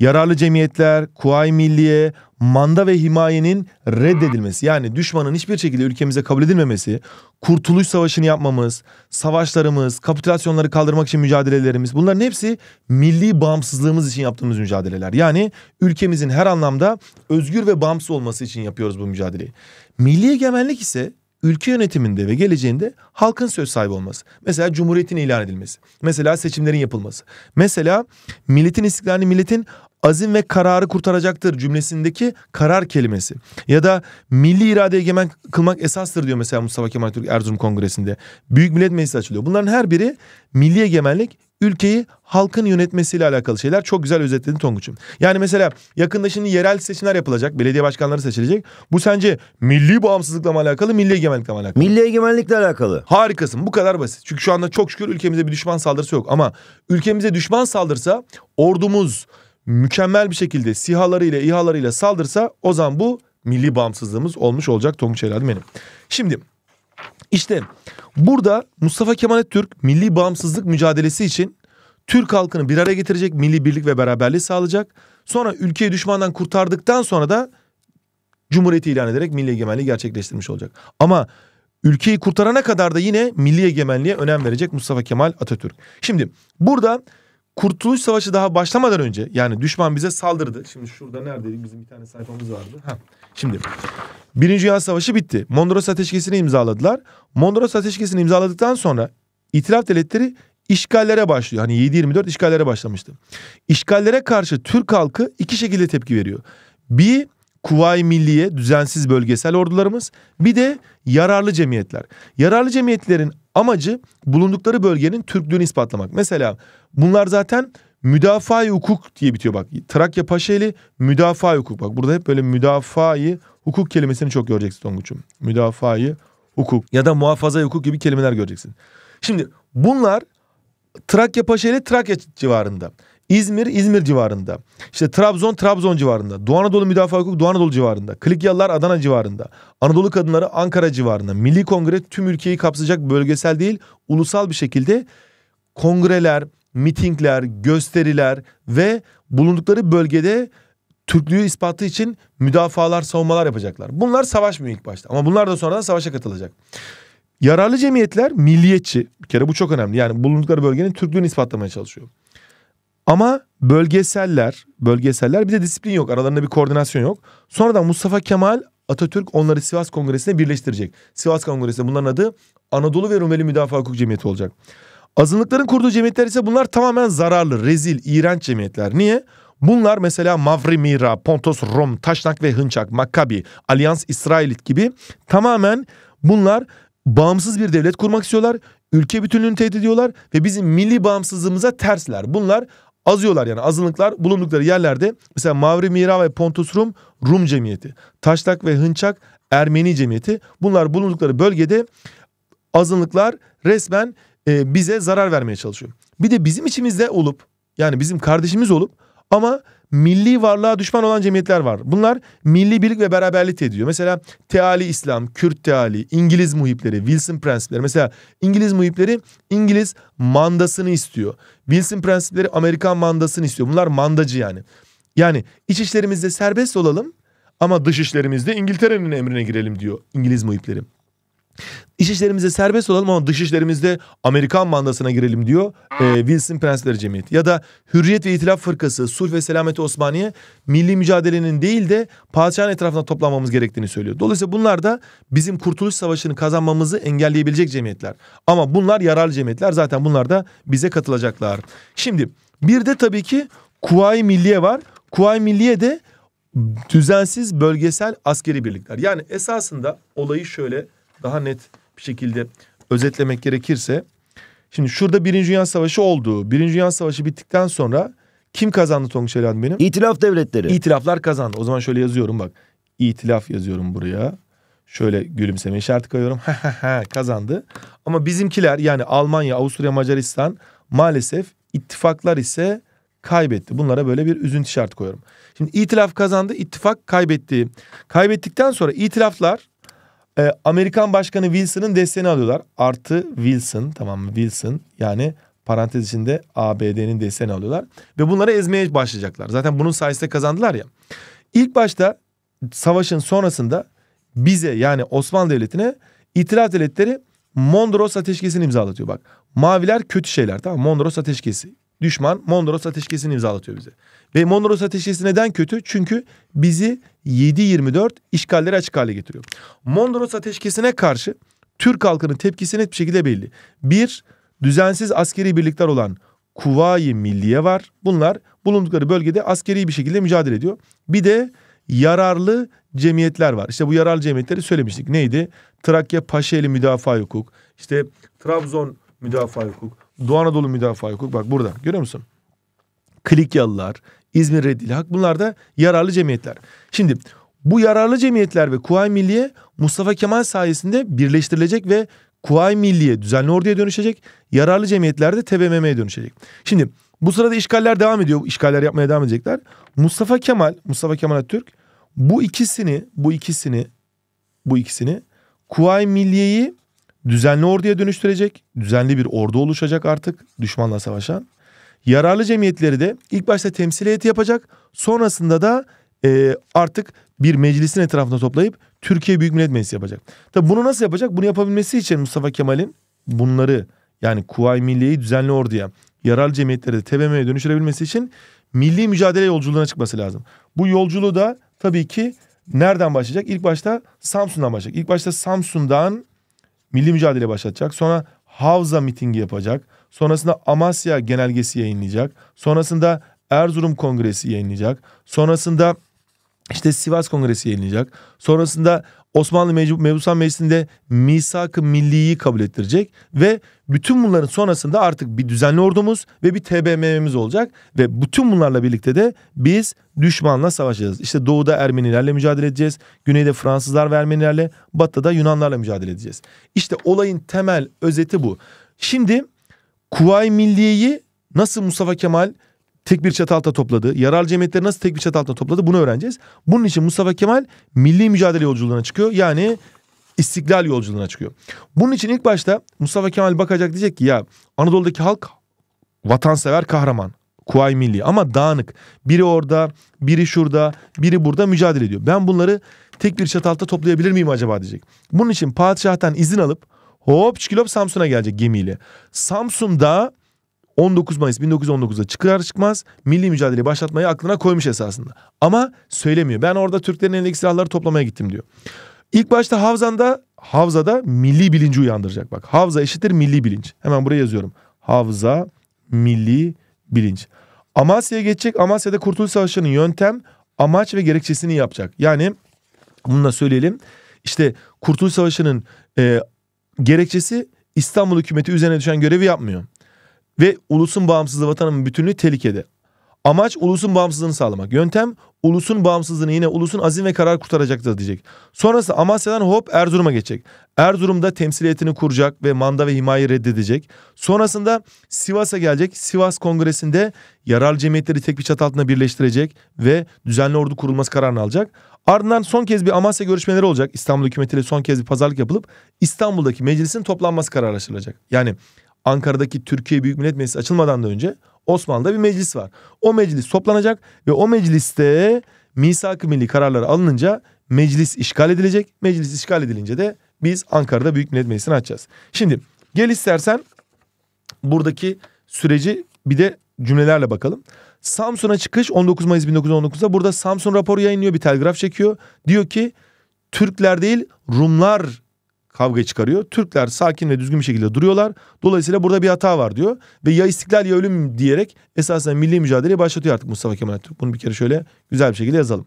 yararlı cemiyetler, kuay milliye, manda ve himayenin reddedilmesi yani düşmanın hiçbir şekilde ülkemize kabul edilmemesi, kurtuluş savaşını yapmamız, savaşlarımız, kapitülasyonları kaldırmak için mücadelelerimiz bunların hepsi milli bağımsızlığımız için yaptığımız mücadeleler. Yani ülkemizin her anlamda özgür ve bağımsız olması için yapıyoruz bu mücadeleyi. Milli egemenlik ise ülke yönetiminde ve geleceğinde halkın söz sahibi olması. Mesela cumhuriyetin ilan edilmesi. Mesela seçimlerin yapılması. Mesela milletin istiklalini milletin azim ve kararı kurtaracaktır cümlesindeki karar kelimesi. Ya da milli irade egemen kılmak esastır diyor mesela Mustafa Kemal Türk Erzurum Kongresi'nde. Büyük Millet Meclisi açılıyor. Bunların her biri milli egemenlik ülkeyi halkın yönetmesiyle alakalı şeyler çok güzel özetledin Tonguç'um. Yani mesela yakında şimdi yerel seçimler yapılacak. Belediye başkanları seçilecek. Bu sence milli bağımsızlıkla mı alakalı, milli egemenlikle mi alakalı? Milli egemenlikle alakalı. Harikasın. Bu kadar basit. Çünkü şu anda çok şükür ülkemize bir düşman saldırısı yok. Ama ülkemize düşman saldırsa ordumuz mükemmel bir şekilde sihalarıyla, ihalarıyla saldırsa o zaman bu milli bağımsızlığımız olmuş olacak Tonguç Helal benim. Şimdi işte burada Mustafa Kemal Atatürk milli bağımsızlık mücadelesi için Türk halkını bir araya getirecek, milli birlik ve beraberliği sağlayacak. Sonra ülkeyi düşmandan kurtardıktan sonra da Cumhuriyeti ilan ederek milli egemenliği gerçekleştirmiş olacak. Ama ülkeyi kurtarana kadar da yine milli egemenliğe önem verecek Mustafa Kemal Atatürk. Şimdi burada Kurtuluş Savaşı daha başlamadan önce yani düşman bize saldırdı. Şimdi şurada neredeydi bizim bir tane sayfamız vardı. Ha. Şimdi Birinci Dünya Savaşı bitti. Mondros Ateşkesi'ni imzaladılar. Mondros Ateşkesi'ni imzaladıktan sonra itiraf Devletleri işgallere başlıyor. Hani 7-24 işgallere başlamıştı. İşgallere karşı Türk halkı iki şekilde tepki veriyor. Bir Kuvayi Milliye düzensiz bölgesel ordularımız bir de yararlı cemiyetler. Yararlı cemiyetlerin Amacı bulundukları bölgenin Türklüğünü ispatlamak. Mesela bunlar zaten müdafaa hukuk diye bitiyor bak. Trakya Paşeli müdafaa hukuk. Bak burada hep böyle müdafaa hukuk kelimesini çok göreceksin Tonguç'um. müdafaa hukuk ya da muhafaza hukuk gibi kelimeler göreceksin. Şimdi bunlar Trakya Paşeli Trakya civarında. İzmir, İzmir civarında. İşte Trabzon, Trabzon civarında. Doğu Anadolu Müdafaa Hukuku, Doğu Anadolu civarında. Klikyalılar, Adana civarında. Anadolu Kadınları, Ankara civarında. Milli Kongre tüm ülkeyi kapsayacak bölgesel değil, ulusal bir şekilde kongreler, mitingler, gösteriler ve bulundukları bölgede Türklüğü ispatı için müdafaalar, savunmalar yapacaklar. Bunlar savaşmıyor ilk başta ama bunlar da sonradan savaşa katılacak. Yararlı cemiyetler milliyetçi. Bir kere bu çok önemli. Yani bulundukları bölgenin Türklüğünü ispatlamaya çalışıyor. Ama bölgeseller, bölgeseller bir de disiplin yok. Aralarında bir koordinasyon yok. Sonradan Mustafa Kemal Atatürk onları Sivas Kongresi'ne birleştirecek. Sivas Kongresi, bunların adı Anadolu ve Rumeli Müdafaa Hukuk Cemiyeti olacak. Azınlıkların kurduğu cemiyetler ise bunlar tamamen zararlı, rezil, iğrenç cemiyetler. Niye? Bunlar mesela Mavri Mira, Pontos Rom, Taşnak ve Hınçak, Makkabi, Allianz İsrailit gibi tamamen bunlar bağımsız bir devlet kurmak istiyorlar. Ülke bütünlüğünü tehdit ediyorlar ve bizim milli bağımsızlığımıza tersler. Bunlar azıyorlar yani azınlıklar bulundukları yerlerde mesela Mavri Mira ve Pontus Rum Rum cemiyeti, Taşlak ve Hınçak Ermeni cemiyeti bunlar bulundukları bölgede azınlıklar resmen e, bize zarar vermeye çalışıyor. Bir de bizim içimizde olup yani bizim kardeşimiz olup ama milli varlığa düşman olan cemiyetler var. Bunlar milli birlik ve beraberlik ediyor. Mesela Teali İslam, Kürt Teali, İngiliz muhipleri, Wilson prensipleri. Mesela İngiliz muhipleri İngiliz mandasını istiyor. Wilson prensipleri Amerikan mandasını istiyor. Bunlar mandacı yani. Yani iç işlerimizde serbest olalım ama dış işlerimizde İngiltere'nin emrine girelim diyor İngiliz muhipleri. İç işlerimizde serbest olalım ama dış işlerimizde Amerikan mandasına girelim diyor e, Wilson Prensleri Cemiyeti. Ya da Hürriyet ve İtilaf Fırkası, Sulh ve Selameti Osmaniye milli mücadelenin değil de padişahın etrafında toplanmamız gerektiğini söylüyor. Dolayısıyla bunlar da bizim Kurtuluş Savaşı'nı kazanmamızı engelleyebilecek cemiyetler. Ama bunlar yararlı cemiyetler zaten bunlar da bize katılacaklar. Şimdi bir de tabii ki Kuvayi Milliye var. Kuvayi Milliye de düzensiz bölgesel askeri birlikler. Yani esasında olayı şöyle daha net bir şekilde özetlemek gerekirse şimdi şurada Birinci Dünya Savaşı oldu. Birinci Dünya Savaşı bittikten sonra kim kazandı Tonguç Ceylan benim? İtilaf devletleri. İtilaflar kazandı. O zaman şöyle yazıyorum bak. İtilaf yazıyorum buraya. Şöyle gülümseme işareti koyuyorum. kazandı. Ama bizimkiler yani Almanya, Avusturya, Macaristan maalesef ittifaklar ise kaybetti. Bunlara böyle bir üzüntü şart koyuyorum. Şimdi itilaf kazandı, ittifak kaybetti. Kaybettikten sonra itilaflar e, Amerikan Başkanı Wilson'ın desteğini alıyorlar. Artı Wilson tamam mı Wilson yani parantez içinde ABD'nin desteğini alıyorlar. Ve bunları ezmeye başlayacaklar. Zaten bunun sayesinde kazandılar ya. İlk başta savaşın sonrasında bize yani Osmanlı Devleti'ne İtilaf Devletleri Mondros Ateşkesi'ni imzalatıyor bak. Maviler kötü şeyler tamam Mondros Ateşkesi. Düşman Mondros Ateşkesi'ni imzalatıyor bize. Ve Monroe teşhisi neden kötü? Çünkü bizi 7-24 işgalleri açık hale getiriyor. Mondros ateşkesine karşı Türk halkının tepkisi net bir şekilde belli. Bir, düzensiz askeri birlikler olan Kuvayi Milliye var. Bunlar bulundukları bölgede askeri bir şekilde mücadele ediyor. Bir de yararlı cemiyetler var. İşte bu yararlı cemiyetleri söylemiştik. Neydi? Trakya Paşeli Müdafaa Hukuk, işte Trabzon Müdafaa Hukuk, Doğu Anadolu Müdafaa Hukuk. Bak burada görüyor musun? Klikyalılar, İzmir Reddi Hak bunlar da yararlı cemiyetler. Şimdi bu yararlı cemiyetler ve Kuvayi Milliye Mustafa Kemal sayesinde birleştirilecek ve Kuvayi Milliye düzenli orduya dönüşecek. Yararlı cemiyetler de TBMM'ye dönüşecek. Şimdi bu sırada işgaller devam ediyor. İşgaller yapmaya devam edecekler. Mustafa Kemal, Mustafa Kemal Atatürk bu ikisini, bu ikisini, bu ikisini Kuvayi Milliye'yi düzenli orduya dönüştürecek. Düzenli bir ordu oluşacak artık düşmanla savaşan. Yararlı cemiyetleri de ilk başta temsil heyeti yapacak. Sonrasında da e, artık bir meclisin etrafında toplayıp Türkiye Büyük Millet Meclisi yapacak. Tabi bunu nasıl yapacak? Bunu yapabilmesi için Mustafa Kemal'in bunları yani Kuvayi Milliye'yi düzenli orduya, yararlı cemiyetleri de TBMM'ye dönüştürebilmesi için milli mücadele yolculuğuna çıkması lazım. Bu yolculuğu da tabii ki nereden başlayacak? İlk başta Samsun'dan başlayacak. İlk başta Samsun'dan milli mücadele başlatacak. Sonra Havza mitingi yapacak. Sonrasında Amasya genelgesi yayınlayacak. Sonrasında Erzurum Kongresi yayınlayacak. Sonrasında işte Sivas Kongresi yayınlayacak. Sonrasında Osmanlı Mevcu Mebusan Meclisi'nde misak-ı milliyi kabul ettirecek ve bütün bunların sonrasında artık bir düzenli ordumuz ve bir TBMM'miz olacak ve bütün bunlarla birlikte de biz düşmanla savaşacağız. İşte doğuda Ermenilerle mücadele edeceğiz, güneyde Fransızlar ve Ermenilerle, batıda Yunanlarla mücadele edeceğiz. İşte olayın temel özeti bu. Şimdi Kuvayi Milliye'yi nasıl Mustafa Kemal tek bir çatı altında topladı. Yararlı cemiyetleri nasıl tek bir çatı altında topladı bunu öğreneceğiz. Bunun için Mustafa Kemal milli mücadele yolculuğuna çıkıyor. Yani istiklal yolculuğuna çıkıyor. Bunun için ilk başta Mustafa Kemal bakacak diyecek ki ya Anadolu'daki halk vatansever kahraman. Kuvayi Milli ama dağınık. Biri orada, biri şurada, biri burada mücadele ediyor. Ben bunları tek bir çatı altta toplayabilir miyim acaba diyecek. Bunun için padişahtan izin alıp Hop çıkılıp Samsun'a gelecek gemiyle. Samsun'da 19 Mayıs 1919'da çıkar çıkmaz milli mücadeleyi başlatmayı aklına koymuş esasında. Ama söylemiyor. Ben orada Türklerin elindeki silahları toplamaya gittim diyor. İlk başta Havzan'da Havza'da milli bilinci uyandıracak bak. Havza eşittir milli bilinç. Hemen buraya yazıyorum. Havza milli bilinç. Amasya'ya geçecek. Amasya'da Kurtuluş Savaşı'nın yöntem, amaç ve gerekçesini yapacak. Yani bunu da söyleyelim. İşte Kurtuluş Savaşı'nın e, Gerekçesi İstanbul hükümeti üzerine düşen görevi yapmıyor. Ve ulusun bağımsızlığı vatanın bütünlüğü tehlikede. Amaç ulusun bağımsızlığını sağlamak. Yöntem ulusun bağımsızlığını yine ulusun azim ve karar kurtaracaktır diyecek. Sonrası Amasya'dan hop Erzurum'a geçecek. Erzurum'da temsiliyetini kuracak ve manda ve himayeyi reddedecek. Sonrasında Sivas'a gelecek. Sivas Kongresi'nde yararlı cemiyetleri tek bir çatı altında birleştirecek ve düzenli ordu kurulması kararını alacak. Ardından son kez bir Amasya görüşmeleri olacak. İstanbul hükümetiyle son kez bir pazarlık yapılıp İstanbul'daki meclisin toplanması kararlaştırılacak. Yani Ankara'daki Türkiye Büyük Millet Meclisi açılmadan da önce Osmanlı'da bir meclis var. O meclis toplanacak ve o mecliste misak-ı milli kararları alınınca meclis işgal edilecek. Meclis işgal edilince de biz Ankara'da Büyük Millet Meclisi'ni açacağız. Şimdi gel istersen buradaki süreci bir de cümlelerle bakalım. Samsun'a çıkış 19 Mayıs 1919'da burada Samsun raporu yayınlıyor bir telgraf çekiyor. Diyor ki Türkler değil Rumlar kavga çıkarıyor. Türkler sakin ve düzgün bir şekilde duruyorlar. Dolayısıyla burada bir hata var diyor. Ve ya istiklal ya ölüm diyerek esasen milli mücadeleyi başlatıyor artık Mustafa Kemal Atatürk. Bunu bir kere şöyle güzel bir şekilde yazalım.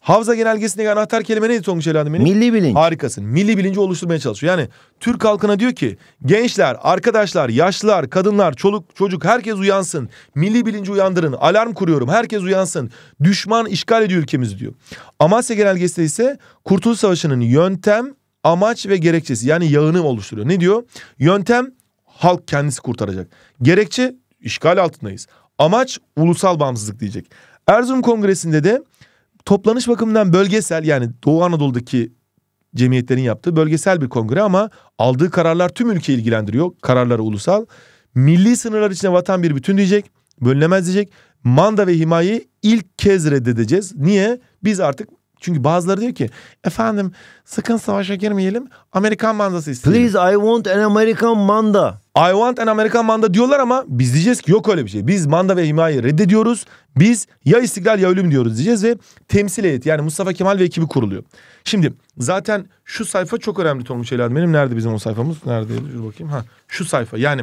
Havza genelgesindeki anahtar kelime neydi Tonguç Elhan'ın benim? Milli bilinç. Harikasın. Milli bilinci oluşturmaya çalışıyor. Yani Türk halkına diyor ki gençler, arkadaşlar, yaşlılar, kadınlar, çoluk, çocuk herkes uyansın. Milli bilinci uyandırın. Alarm kuruyorum. Herkes uyansın. Düşman işgal ediyor ülkemizi diyor. Amasya genelgesinde ise Kurtuluş Savaşı'nın yöntem, amaç ve gerekçesi yani yağını oluşturuyor. Ne diyor? Yöntem halk kendisi kurtaracak. Gerekçe işgal altındayız. Amaç ulusal bağımsızlık diyecek. Erzurum Kongresi'nde de toplanış bakımından bölgesel yani Doğu Anadolu'daki cemiyetlerin yaptığı bölgesel bir kongre ama aldığı kararlar tüm ülkeyi ilgilendiriyor. Kararları ulusal. Milli sınırlar içinde vatan bir bütün diyecek. Bölünemez diyecek. Manda ve himayeyi ilk kez reddedeceğiz. Niye? Biz artık çünkü bazıları diyor ki efendim sakın savaşa girmeyelim Amerikan mandası isteyelim. Please I want an American manda. I want an American manda diyorlar ama biz diyeceğiz ki yok öyle bir şey. Biz manda ve himayeyi reddediyoruz. Biz ya istiklal ya ölüm diyoruz diyeceğiz ve temsil heyeti yani Mustafa Kemal ve ekibi kuruluyor. Şimdi zaten şu sayfa çok önemli Tom Şeyler. Benim nerede bizim o sayfamız? Nerede? Dur bakayım. Ha, şu sayfa yani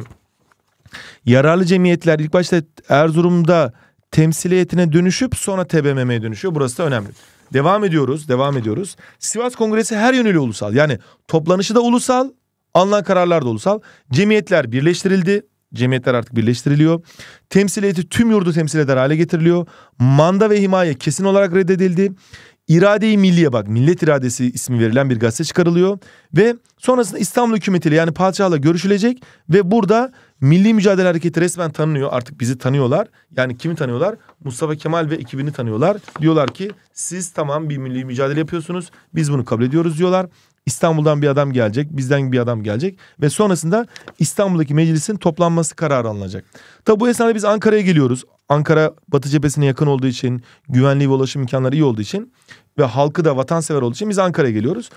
yararlı cemiyetler ilk başta Erzurum'da temsiliyetine dönüşüp sonra TBMM'ye dönüşüyor. Burası da önemli. Devam ediyoruz, devam ediyoruz. Sivas Kongresi her yönüyle ulusal. Yani toplanışı da ulusal, alınan kararlar da ulusal. Cemiyetler birleştirildi. Cemiyetler artık birleştiriliyor. Temsiliyeti tüm yurdu temsil eder hale getiriliyor. Manda ve himaye kesin olarak reddedildi. İrade-i Milliye bak Millet iradesi ismi verilen bir gazete çıkarılıyor ve sonrasında İstanbul hükümetiyle yani padişahla görüşülecek ve burada Milli Mücadele Hareketi resmen tanınıyor. Artık bizi tanıyorlar. Yani kimi tanıyorlar? Mustafa Kemal ve ekibini tanıyorlar. Diyorlar ki siz tamam bir milli mücadele yapıyorsunuz. Biz bunu kabul ediyoruz diyorlar. İstanbul'dan bir adam gelecek, bizden bir adam gelecek ve sonrasında İstanbul'daki meclisin toplanması kararı alınacak. Tabi bu esnada biz Ankara'ya geliyoruz. Ankara Batı cephesine yakın olduğu için, güvenliği ve ulaşım imkanları iyi olduğu için ve halkı da vatansever olduğu için biz Ankara'ya geliyoruz.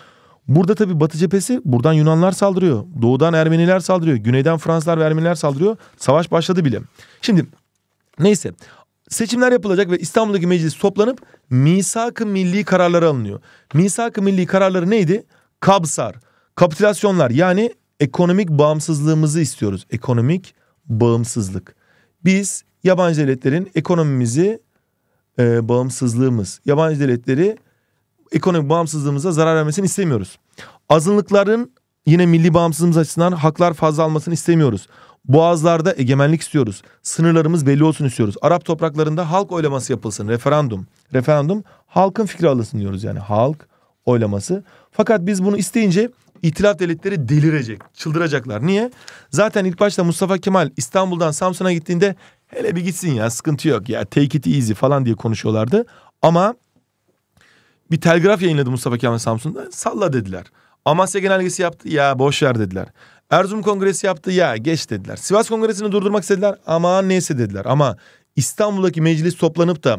Burada tabii Batı cephesi buradan Yunanlar saldırıyor. Doğudan Ermeniler saldırıyor. Güneyden Fransızlar ve Ermeniler saldırıyor. Savaş başladı bile. Şimdi neyse seçimler yapılacak ve İstanbul'daki meclis toplanıp misak-ı milli kararları alınıyor. Misak-ı milli kararları neydi? Kabsar, kapitülasyonlar yani ekonomik bağımsızlığımızı istiyoruz. Ekonomik bağımsızlık. Biz yabancı devletlerin ekonomimizi e, bağımsızlığımız, yabancı devletleri ekonomik bağımsızlığımıza zarar vermesini istemiyoruz. Azınlıkların yine milli bağımsızlığımız açısından haklar fazla almasını istemiyoruz. Boğazlarda egemenlik istiyoruz. Sınırlarımız belli olsun istiyoruz. Arap topraklarında halk oylaması yapılsın. Referandum. Referandum halkın fikri alınsın diyoruz yani. Halk oylaması. Fakat biz bunu isteyince İtilaf devletleri delirecek, çıldıracaklar. Niye? Zaten ilk başta Mustafa Kemal İstanbul'dan Samsun'a gittiğinde hele bir gitsin ya sıkıntı yok ya take it easy falan diye konuşuyorlardı. Ama bir telgraf yayınladı Mustafa Kemal Samsun'da. Salla dediler. Amasya Genelgesi yaptı. Ya boş ver dediler. Erzurum Kongresi yaptı. Ya geç dediler. Sivas Kongresi'ni durdurmak istediler. Ama neyse dediler. Ama İstanbul'daki meclis toplanıp da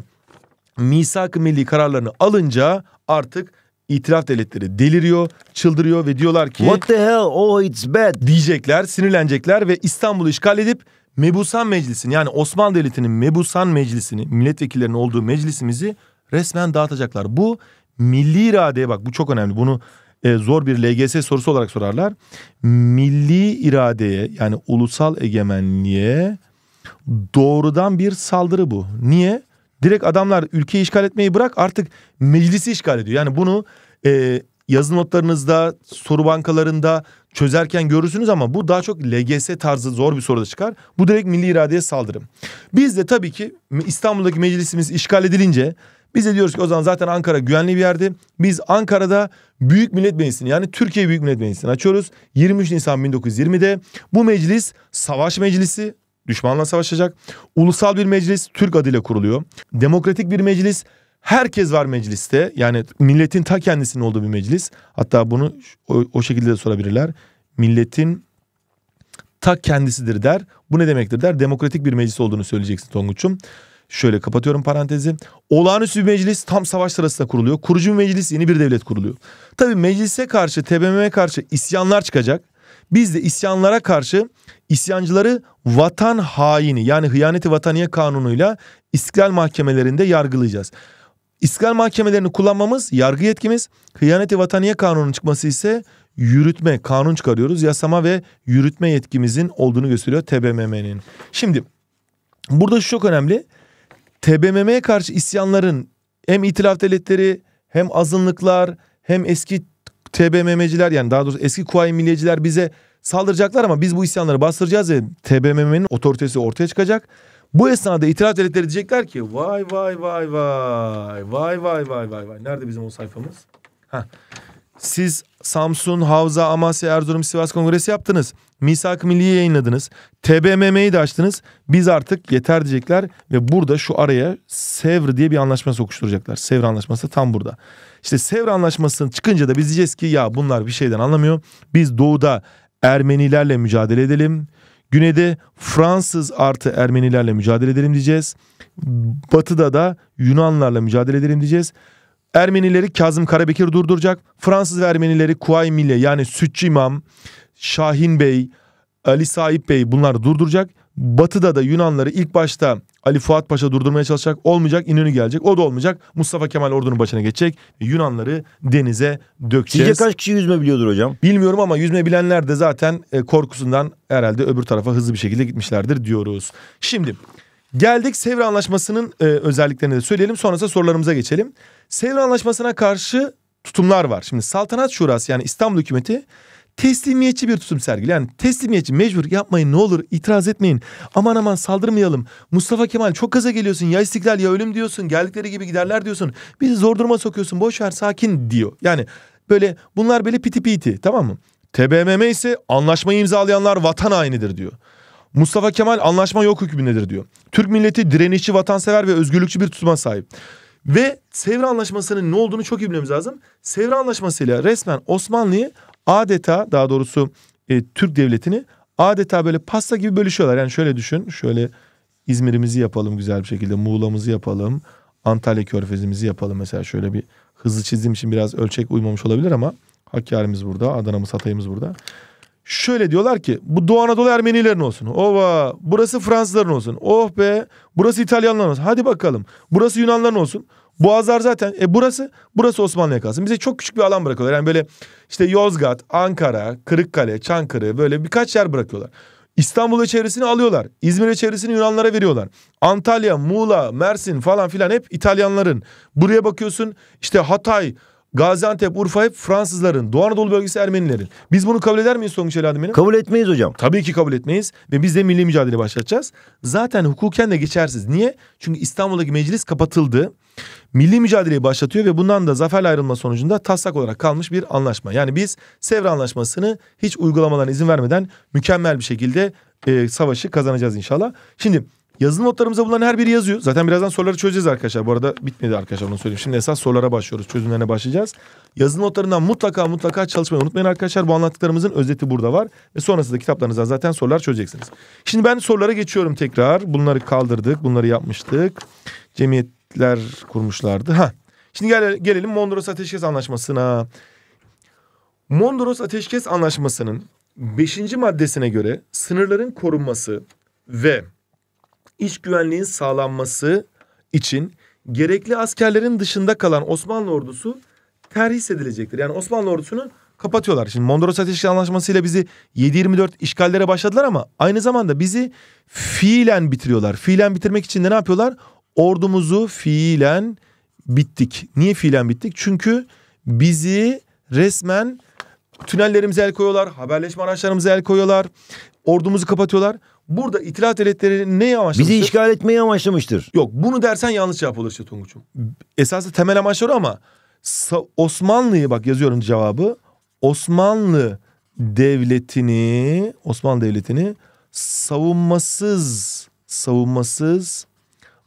misak-ı milli kararlarını alınca artık itiraf devletleri deliriyor, çıldırıyor ve diyorlar ki What the hell? Oh it's bad. diyecekler, sinirlenecekler ve İstanbul'u işgal edip Mebusan Meclisi'ni yani Osmanlı Devleti'nin Mebusan Meclisi'ni, milletvekillerinin olduğu meclisimizi resmen dağıtacaklar. Bu milli iradeye bak bu çok önemli. Bunu e, zor bir LGS sorusu olarak sorarlar. Milli iradeye yani ulusal egemenliğe doğrudan bir saldırı bu. Niye? Direkt adamlar ülkeyi işgal etmeyi bırak artık meclisi işgal ediyor. Yani bunu e, yazı notlarınızda, soru bankalarında çözerken görürsünüz ama bu daha çok LGS tarzı zor bir soruda çıkar. Bu direkt milli iradeye saldırım Biz de tabii ki İstanbul'daki meclisimiz işgal edilince biz de diyoruz ki o zaman zaten Ankara güvenli bir yerdi. Biz Ankara'da Büyük Millet Meclisi'ni yani Türkiye Büyük Millet Meclisi'ni açıyoruz. 23 Nisan 1920'de bu meclis savaş meclisi düşmanla savaşacak. Ulusal bir meclis Türk adıyla kuruluyor. Demokratik bir meclis Herkes var mecliste yani milletin ta kendisinin olduğu bir meclis. Hatta bunu o, o şekilde de sorabilirler. Milletin ta kendisidir der. Bu ne demektir der. Demokratik bir meclis olduğunu söyleyeceksin Tonguç'um. Şöyle kapatıyorum parantezi. Olağanüstü bir meclis tam savaş sırasında kuruluyor. Kurucu bir meclis yeni bir devlet kuruluyor. Tabi meclise karşı, TBMM'ye karşı isyanlar çıkacak. Biz de isyanlara karşı isyancıları vatan haini yani hıyaneti vataniye kanunuyla istiklal mahkemelerinde yargılayacağız. İstiklal mahkemelerini kullanmamız yargı yetkimiz. Hıyaneti vataniye kanunun çıkması ise yürütme, kanun çıkarıyoruz. Yasama ve yürütme yetkimizin olduğunu gösteriyor TBMM'nin. Şimdi burada şu çok önemli. TBMM'ye karşı isyanların hem itilaf devletleri hem azınlıklar hem eski TBMM'ciler yani daha doğrusu eski Kuvayi Milliyeciler bize saldıracaklar ama biz bu isyanları bastıracağız ve TBMM'nin otoritesi ortaya çıkacak. Bu esnada itiraf devletleri diyecekler ki vay vay vay vay vay vay vay vay vay. Nerede bizim o sayfamız? Heh. Siz Samsun, Havza, Amasya, Erzurum, Sivas Kongresi yaptınız. Misak Milli'yi yayınladınız. TBMM'yi de açtınız. Biz artık yeter diyecekler ve burada şu araya Sevr diye bir anlaşma sokuşturacaklar. Sevr anlaşması tam burada. İşte Sevr anlaşmasının çıkınca da biz diyeceğiz ki ya bunlar bir şeyden anlamıyor. Biz doğuda Ermenilerle mücadele edelim. Güneyde Fransız artı Ermenilerle mücadele edelim diyeceğiz. Batıda da Yunanlarla mücadele edelim diyeceğiz. Ermenileri Kazım Karabekir durduracak. Fransız ve Ermenileri Kuay Milli yani Sütçü İmam, Şahin Bey, Ali Sahip Bey bunlar durduracak. Batı'da da Yunanları ilk başta Ali Fuat Paşa durdurmaya çalışacak. Olmayacak İnönü gelecek. O da olmayacak. Mustafa Kemal ordunun başına geçecek. Yunanları denize dökeceğiz. Sizce kaç kişi yüzme biliyordur hocam? Bilmiyorum ama yüzme bilenler de zaten e, korkusundan herhalde öbür tarafa hızlı bir şekilde gitmişlerdir diyoruz. Şimdi geldik Sevr Anlaşması'nın e, özelliklerini de söyleyelim. Sonrasında sorularımıza geçelim. Sevr Anlaşması'na karşı tutumlar var. Şimdi Saltanat Şurası yani İstanbul Hükümeti teslimiyetçi bir tutum sergili. Yani teslimiyetçi mecbur yapmayın ne olur itiraz etmeyin. Aman aman saldırmayalım. Mustafa Kemal çok kaza geliyorsun ya istiklal ya ölüm diyorsun. Geldikleri gibi giderler diyorsun. Bizi zor duruma sokuyorsun boş ver sakin diyor. Yani böyle bunlar böyle piti piti tamam mı? TBMM ise anlaşmayı imzalayanlar vatan hainidir diyor. Mustafa Kemal anlaşma yok hükmündedir diyor. Türk milleti direnişçi, vatansever ve özgürlükçü bir tutuma sahip. Ve Sevr Anlaşması'nın ne olduğunu çok iyi bilmemiz lazım. Sevr Anlaşması'yla resmen Osmanlı'yı adeta daha doğrusu e, Türk devletini adeta böyle pasta gibi bölüşüyorlar. Yani şöyle düşün şöyle İzmir'imizi yapalım güzel bir şekilde Muğla'mızı yapalım Antalya körfezimizi yapalım mesela şöyle bir hızlı çizdiğim için biraz ölçek uymamış olabilir ama Hakkari'miz burada Adana'mız Hatay'ımız burada. Şöyle diyorlar ki bu Doğu Anadolu Ermenilerin olsun. Ova burası Fransızların olsun. Oh be burası İtalyanların olsun. Hadi bakalım burası Yunanların olsun. Boğazlar zaten e, burası burası Osmanlı'ya kalsın. Bize çok küçük bir alan bırakıyorlar. Yani böyle işte Yozgat, Ankara, Kırıkkale, Çankırı böyle birkaç yer bırakıyorlar. İstanbul ve çevresini alıyorlar. İzmir ve çevresini Yunanlara veriyorlar. Antalya, Muğla, Mersin falan filan hep İtalyanların. Buraya bakıyorsun işte Hatay, Gaziantep, Urfa hep Fransızların. Doğu Anadolu bölgesi Ermenilerin. Biz bunu kabul eder miyiz sonuç Çeladim benim? Kabul etmeyiz hocam. Tabii ki kabul etmeyiz. Ve biz de milli mücadele başlatacağız. Zaten hukuken de geçersiz. Niye? Çünkü İstanbul'daki meclis kapatıldı milli mücadeleyi başlatıyor ve bundan da zaferle ayrılma sonucunda taslak olarak kalmış bir anlaşma. Yani biz Sevr Anlaşması'nı hiç uygulamalarına izin vermeden mükemmel bir şekilde e, savaşı kazanacağız inşallah. Şimdi yazılı notlarımıza bulunan her biri yazıyor. Zaten birazdan soruları çözeceğiz arkadaşlar. Bu arada bitmedi arkadaşlar onu söyleyeyim. Şimdi esas sorulara başlıyoruz. Çözümlerine başlayacağız. Yazılı notlarından mutlaka mutlaka çalışmayı unutmayın arkadaşlar. Bu anlattıklarımızın özeti burada var. Ve sonrasında kitaplarınızdan zaten sorular çözeceksiniz. Şimdi ben sorulara geçiyorum tekrar. Bunları kaldırdık. Bunları yapmıştık. Cemiyet devletler kurmuşlardı. Ha. Şimdi gel, gelelim Mondros Ateşkes Anlaşması'na. Mondros Ateşkes Anlaşması'nın 5. maddesine göre sınırların korunması ve iç güvenliğin sağlanması için gerekli askerlerin dışında kalan Osmanlı ordusu terhis edilecektir. Yani Osmanlı ordusunu kapatıyorlar. Şimdi Mondros Ateşkes Anlaşması ile bizi 724 işgallere başladılar ama aynı zamanda bizi fiilen bitiriyorlar. Fiilen bitirmek için de ne yapıyorlar? ordumuzu fiilen bittik. Niye fiilen bittik? Çünkü bizi resmen tünellerimize el koyuyorlar, haberleşme araçlarımıza el koyuyorlar, ordumuzu kapatıyorlar. Burada itilat devletleri ne amaçlamıştır? Bizi işgal etmeyi amaçlamıştır. Yok bunu dersen yanlış cevap olur işte Tonguç'um. Esasında temel amaçları ama Osmanlı'yı bak yazıyorum cevabı. Osmanlı devletini, Osmanlı devletini savunmasız, savunmasız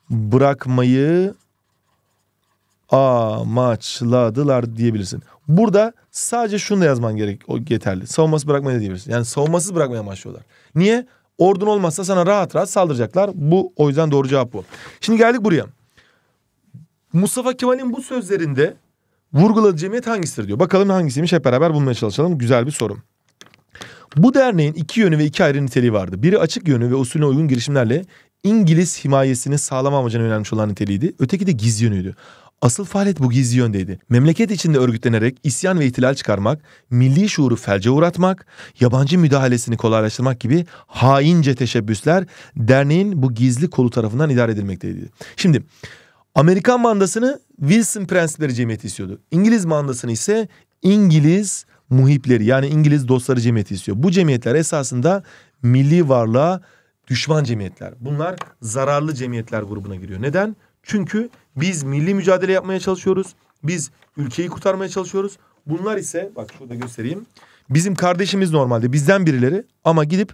bırakmayı amaçladılar diyebilirsin. Burada sadece şunu da yazman gerek o yeterli. Savunması bırakmayı da diyebilirsin. Yani savunmasız bırakmaya başlıyorlar. Niye? Ordun olmazsa sana rahat rahat saldıracaklar. Bu o yüzden doğru cevap bu. Şimdi geldik buraya. Mustafa Kemal'in bu sözlerinde vurguladığı cemiyet hangisidir diyor. Bakalım hangisiymiş hep beraber bulmaya çalışalım. Güzel bir sorum. Bu derneğin iki yönü ve iki ayrı niteliği vardı. Biri açık yönü ve usulüne uygun girişimlerle İngiliz himayesini sağlama amacına yönelmiş olan niteliğiydi. Öteki de gizli yönüydü. Asıl faaliyet bu gizli yöndeydi. Memleket içinde örgütlenerek isyan ve ihtilal çıkarmak, milli şuuru felce uğratmak, yabancı müdahalesini kolaylaştırmak gibi haince teşebbüsler derneğin bu gizli kolu tarafından idare edilmekteydi. Şimdi Amerikan mandasını Wilson prensleri Cemiyeti istiyordu. İngiliz mandasını ise İngiliz muhipleri yani İngiliz dostları cemiyeti istiyor. Bu cemiyetler esasında milli varlığa düşman cemiyetler. Bunlar zararlı cemiyetler grubuna giriyor. Neden? Çünkü biz milli mücadele yapmaya çalışıyoruz. Biz ülkeyi kurtarmaya çalışıyoruz. Bunlar ise bak şurada göstereyim. Bizim kardeşimiz normalde bizden birileri ama gidip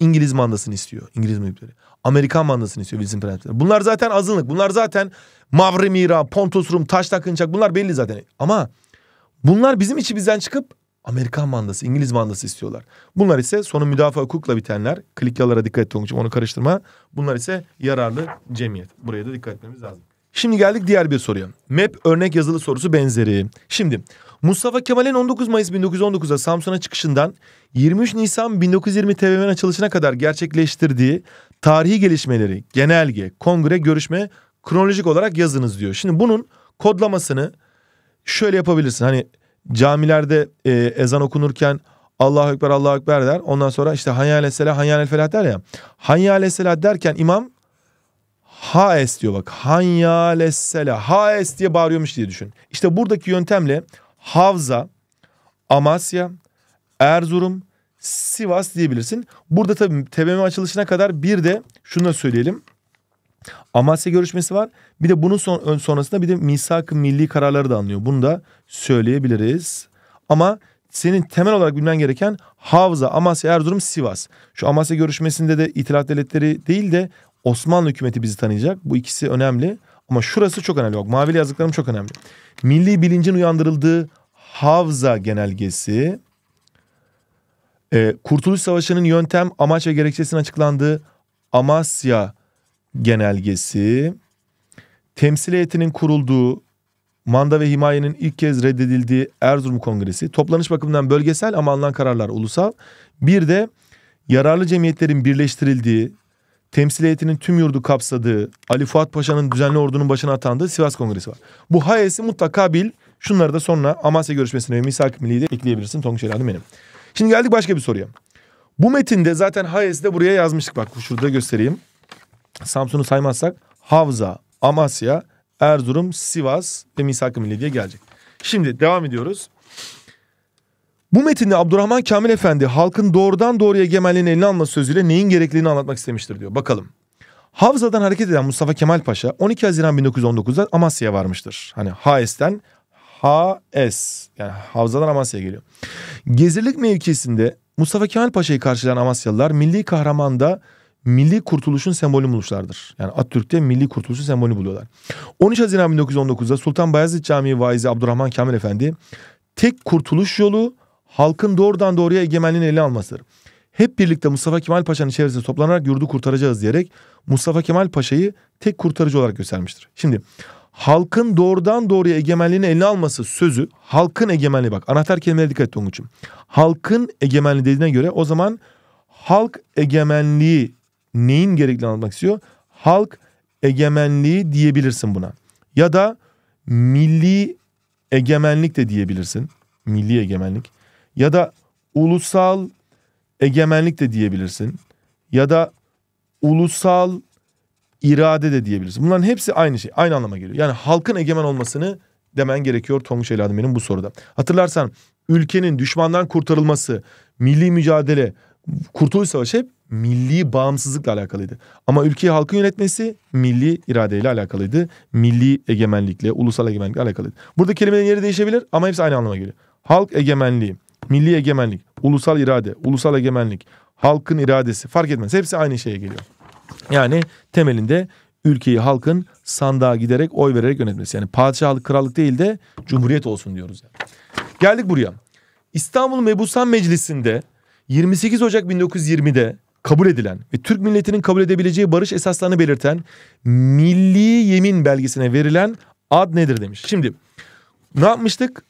İngiliz mandasını istiyor. İngiliz müdürleri. Amerikan mandasını istiyor bizim prensipleri. Bunlar zaten azınlık. Bunlar zaten Mavri Mira, Pontus Rum, Taş Takınçak bunlar belli zaten. Ama bunlar bizim içimizden çıkıp Amerikan mandası, İngiliz mandası istiyorlar. Bunlar ise sonu müdafaa hukukla bitenler. Klikyalara dikkat et Tonguç'um onu karıştırma. Bunlar ise yararlı cemiyet. Buraya da dikkat etmemiz lazım. Şimdi geldik diğer bir soruya. MEP örnek yazılı sorusu benzeri. Şimdi Mustafa Kemal'in 19 Mayıs 1919'da Samsun'a çıkışından 23 Nisan 1920 TBMM'nin açılışına kadar gerçekleştirdiği tarihi gelişmeleri, genelge, kongre, görüşme kronolojik olarak yazınız diyor. Şimdi bunun kodlamasını şöyle yapabilirsin. Hani camilerde e, ezan okunurken Allahu Ekber Allahu Ekber der. Ondan sonra işte Hayyal Esselah Hayyal Felah der ya. Hayyal Esselah derken imam ha es diyor bak. Hayyal Esselah ha es diye bağırıyormuş diye düşün. İşte buradaki yöntemle Havza, Amasya, Erzurum, Sivas diyebilirsin. Burada tabii TBMM açılışına kadar bir de şunu da söyleyelim. Amasya görüşmesi var. Bir de bunun son, ön sonrasında bir de misak milli kararları da anlıyor. Bunu da söyleyebiliriz. Ama senin temel olarak bilmen gereken Havza, Amasya, Erzurum, Sivas. Şu Amasya görüşmesinde de İtilaf Devletleri değil de Osmanlı hükümeti bizi tanıyacak. Bu ikisi önemli. Ama şurası çok önemli. Bak mavili yazdıklarım çok önemli. Milli bilincin uyandırıldığı Havza genelgesi. E, Kurtuluş Savaşı'nın yöntem, amaç ve gerekçesinin açıklandığı Amasya genelgesi temsil heyetinin kurulduğu manda ve himayenin ilk kez reddedildiği Erzurum Kongresi, toplanış bakımından bölgesel ama alınan kararlar ulusal. Bir de yararlı cemiyetlerin birleştirildiği, temsil heyetinin tüm yurdu kapsadığı, Ali Fuat Paşa'nın düzenli ordunun başına atandığı Sivas Kongresi var. Bu hayesi mutlaka bil. Şunları da sonra Amasya görüşmesine ve misak milliyi de ekleyebilirsin. Tonguç Elhan'ım benim. Şimdi geldik başka bir soruya. Bu metinde zaten hayesi de buraya yazmıştık. Bak şurada göstereyim. Samsun'u saymazsak Havza, Amasya, Erzurum, Sivas ve Misak-ı Milli diye gelecek. Şimdi devam ediyoruz. Bu metinde Abdurrahman Kamil Efendi halkın doğrudan doğruya egemenliğini eline alma sözüyle neyin gerekliliğini anlatmak istemiştir diyor. Bakalım. Havza'dan hareket eden Mustafa Kemal Paşa 12 Haziran 1919'da Amasya'ya varmıştır. Hani HS'den HS yani Havza'dan Amasya'ya geliyor. Gezirlik mevkisinde Mustafa Kemal Paşa'yı karşılayan Amasyalılar milli kahramanda milli kurtuluşun sembolü buluşlardır. Yani Atatürk'te milli kurtuluşun sembolü buluyorlar. 13 Haziran 1919'da Sultan Bayezid Camii vaizi Abdurrahman Kamil Efendi tek kurtuluş yolu halkın doğrudan doğruya egemenliğini ele almasıdır. Hep birlikte Mustafa Kemal Paşa'nın çevresinde toplanarak yurdu kurtaracağız diyerek Mustafa Kemal Paşa'yı tek kurtarıcı olarak göstermiştir. Şimdi halkın doğrudan doğruya egemenliğini eline alması sözü halkın egemenliği bak anahtar kelimelere dikkat et Tonguç'um. Halkın egemenliği dediğine göre o zaman halk egemenliği neyin gerekli anlatmak istiyor? Halk egemenliği diyebilirsin buna. Ya da milli egemenlik de diyebilirsin. Milli egemenlik. Ya da ulusal egemenlik de diyebilirsin. Ya da ulusal irade de diyebilirsin. Bunların hepsi aynı şey. Aynı anlama geliyor. Yani halkın egemen olmasını demen gerekiyor Tonguç El Ademi'nin bu soruda. Hatırlarsan ülkenin düşmandan kurtarılması, milli mücadele, Kurtuluş Savaşı hep milli bağımsızlıkla alakalıydı. Ama ülkeyi halkın yönetmesi milli iradeyle alakalıydı. Milli egemenlikle, ulusal egemenlikle alakalıydı. Burada kelimelerin yeri değişebilir ama hepsi aynı anlama geliyor. Halk egemenliği, milli egemenlik, ulusal irade, ulusal egemenlik, halkın iradesi fark etmez. Hepsi aynı şeye geliyor. Yani temelinde ülkeyi halkın sandığa giderek oy vererek yönetmesi. Yani padişahlık krallık değil de cumhuriyet olsun diyoruz. Yani. Geldik buraya. İstanbul Mebusan Meclisi'nde 28 Ocak 1920'de kabul edilen ve Türk milletinin kabul edebileceği barış esaslarını belirten milli yemin belgesine verilen ad nedir demiş. Şimdi ne yapmıştık?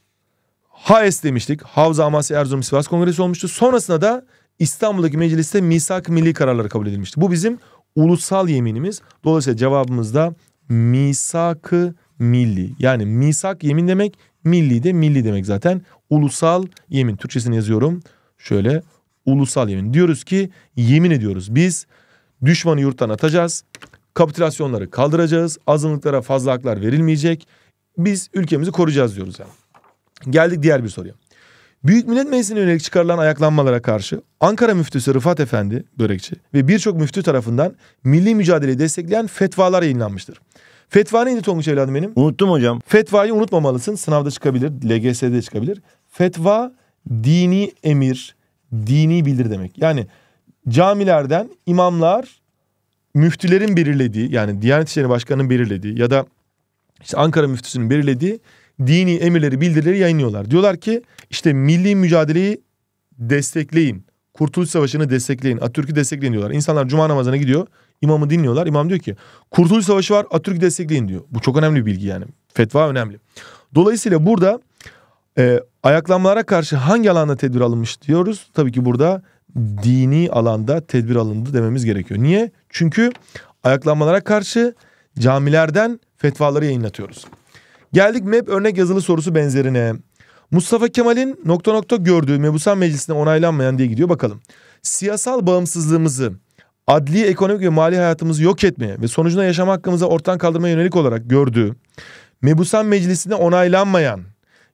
HAES demiştik. Havza Amasya Erzurum Sivas Kongresi olmuştu. Sonrasında da İstanbul'daki mecliste misak milli kararları kabul edilmişti. Bu bizim ulusal yeminimiz. Dolayısıyla cevabımız da misakı milli. Yani misak yemin demek, milli de milli demek zaten. Ulusal yemin. Türkçesini yazıyorum. Şöyle Ulusal yemin. Diyoruz ki yemin ediyoruz biz düşmanı yurttan atacağız. Kapitülasyonları kaldıracağız. Azınlıklara fazla haklar verilmeyecek. Biz ülkemizi koruyacağız diyoruz yani. Geldik diğer bir soruya. Büyük Millet Meclisi'ne yönelik çıkarılan ayaklanmalara karşı Ankara Müftüsü Rıfat Efendi Börekçi ve birçok müftü tarafından milli mücadeleyi destekleyen fetvalar yayınlanmıştır. Fetva neydi Tonguç evladım benim? Unuttum hocam. Fetvayı unutmamalısın. Sınavda çıkabilir, LGS'de çıkabilir. Fetva dini emir, dini bilir demek. Yani camilerden imamlar müftülerin belirlediği yani Diyanet İşleri Başkanı'nın belirlediği ya da işte Ankara müftüsünün belirlediği dini emirleri bildirileri yayınlıyorlar. Diyorlar ki işte milli mücadeleyi destekleyin. Kurtuluş Savaşı'nı destekleyin. Atatürk'ü destekleyin diyorlar. İnsanlar cuma namazına gidiyor. İmamı dinliyorlar. İmam diyor ki Kurtuluş Savaşı var Atatürk'ü destekleyin diyor. Bu çok önemli bir bilgi yani. Fetva önemli. Dolayısıyla burada e, ayaklanmalara karşı hangi alanda tedbir alınmış diyoruz? Tabii ki burada dini alanda tedbir alındı dememiz gerekiyor. Niye? Çünkü ayaklanmalara karşı camilerden fetvaları yayınlatıyoruz. Geldik MEP örnek yazılı sorusu benzerine. Mustafa Kemal'in nokta nokta gördüğü mebusan Meclisinde onaylanmayan diye gidiyor bakalım. Siyasal bağımsızlığımızı adli, ekonomik ve mali hayatımızı yok etmeye ve sonucunda yaşam hakkımızı ortadan kaldırmaya yönelik olarak gördüğü mebusan Meclisinde onaylanmayan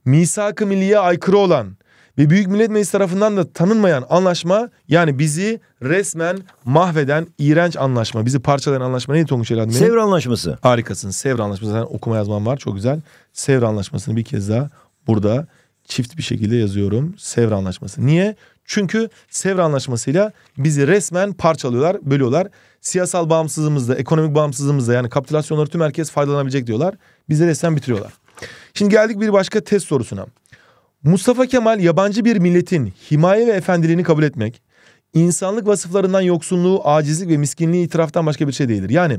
misak-ı milliye aykırı olan ve Büyük Millet Meclisi tarafından da tanınmayan anlaşma yani bizi resmen mahveden iğrenç anlaşma. Bizi parçalayan anlaşma neydi Tonguç Elhan? Sevr Anlaşması. Harikasın. Sevr Anlaşması. Zaten okuma yazmam var. Çok güzel. Sevr Anlaşması'nı bir kez daha burada çift bir şekilde yazıyorum. Sevr Anlaşması. Niye? Çünkü Sevr Anlaşması'yla bizi resmen parçalıyorlar, bölüyorlar. Siyasal bağımsızlığımızda, ekonomik bağımsızlığımızda yani kapitülasyonları tüm herkes faydalanabilecek diyorlar. Bizi resmen bitiriyorlar. Şimdi geldik bir başka test sorusuna. Mustafa Kemal yabancı bir milletin himaye ve efendiliğini kabul etmek, insanlık vasıflarından yoksunluğu, acizlik ve miskinliği itiraftan başka bir şey değildir. Yani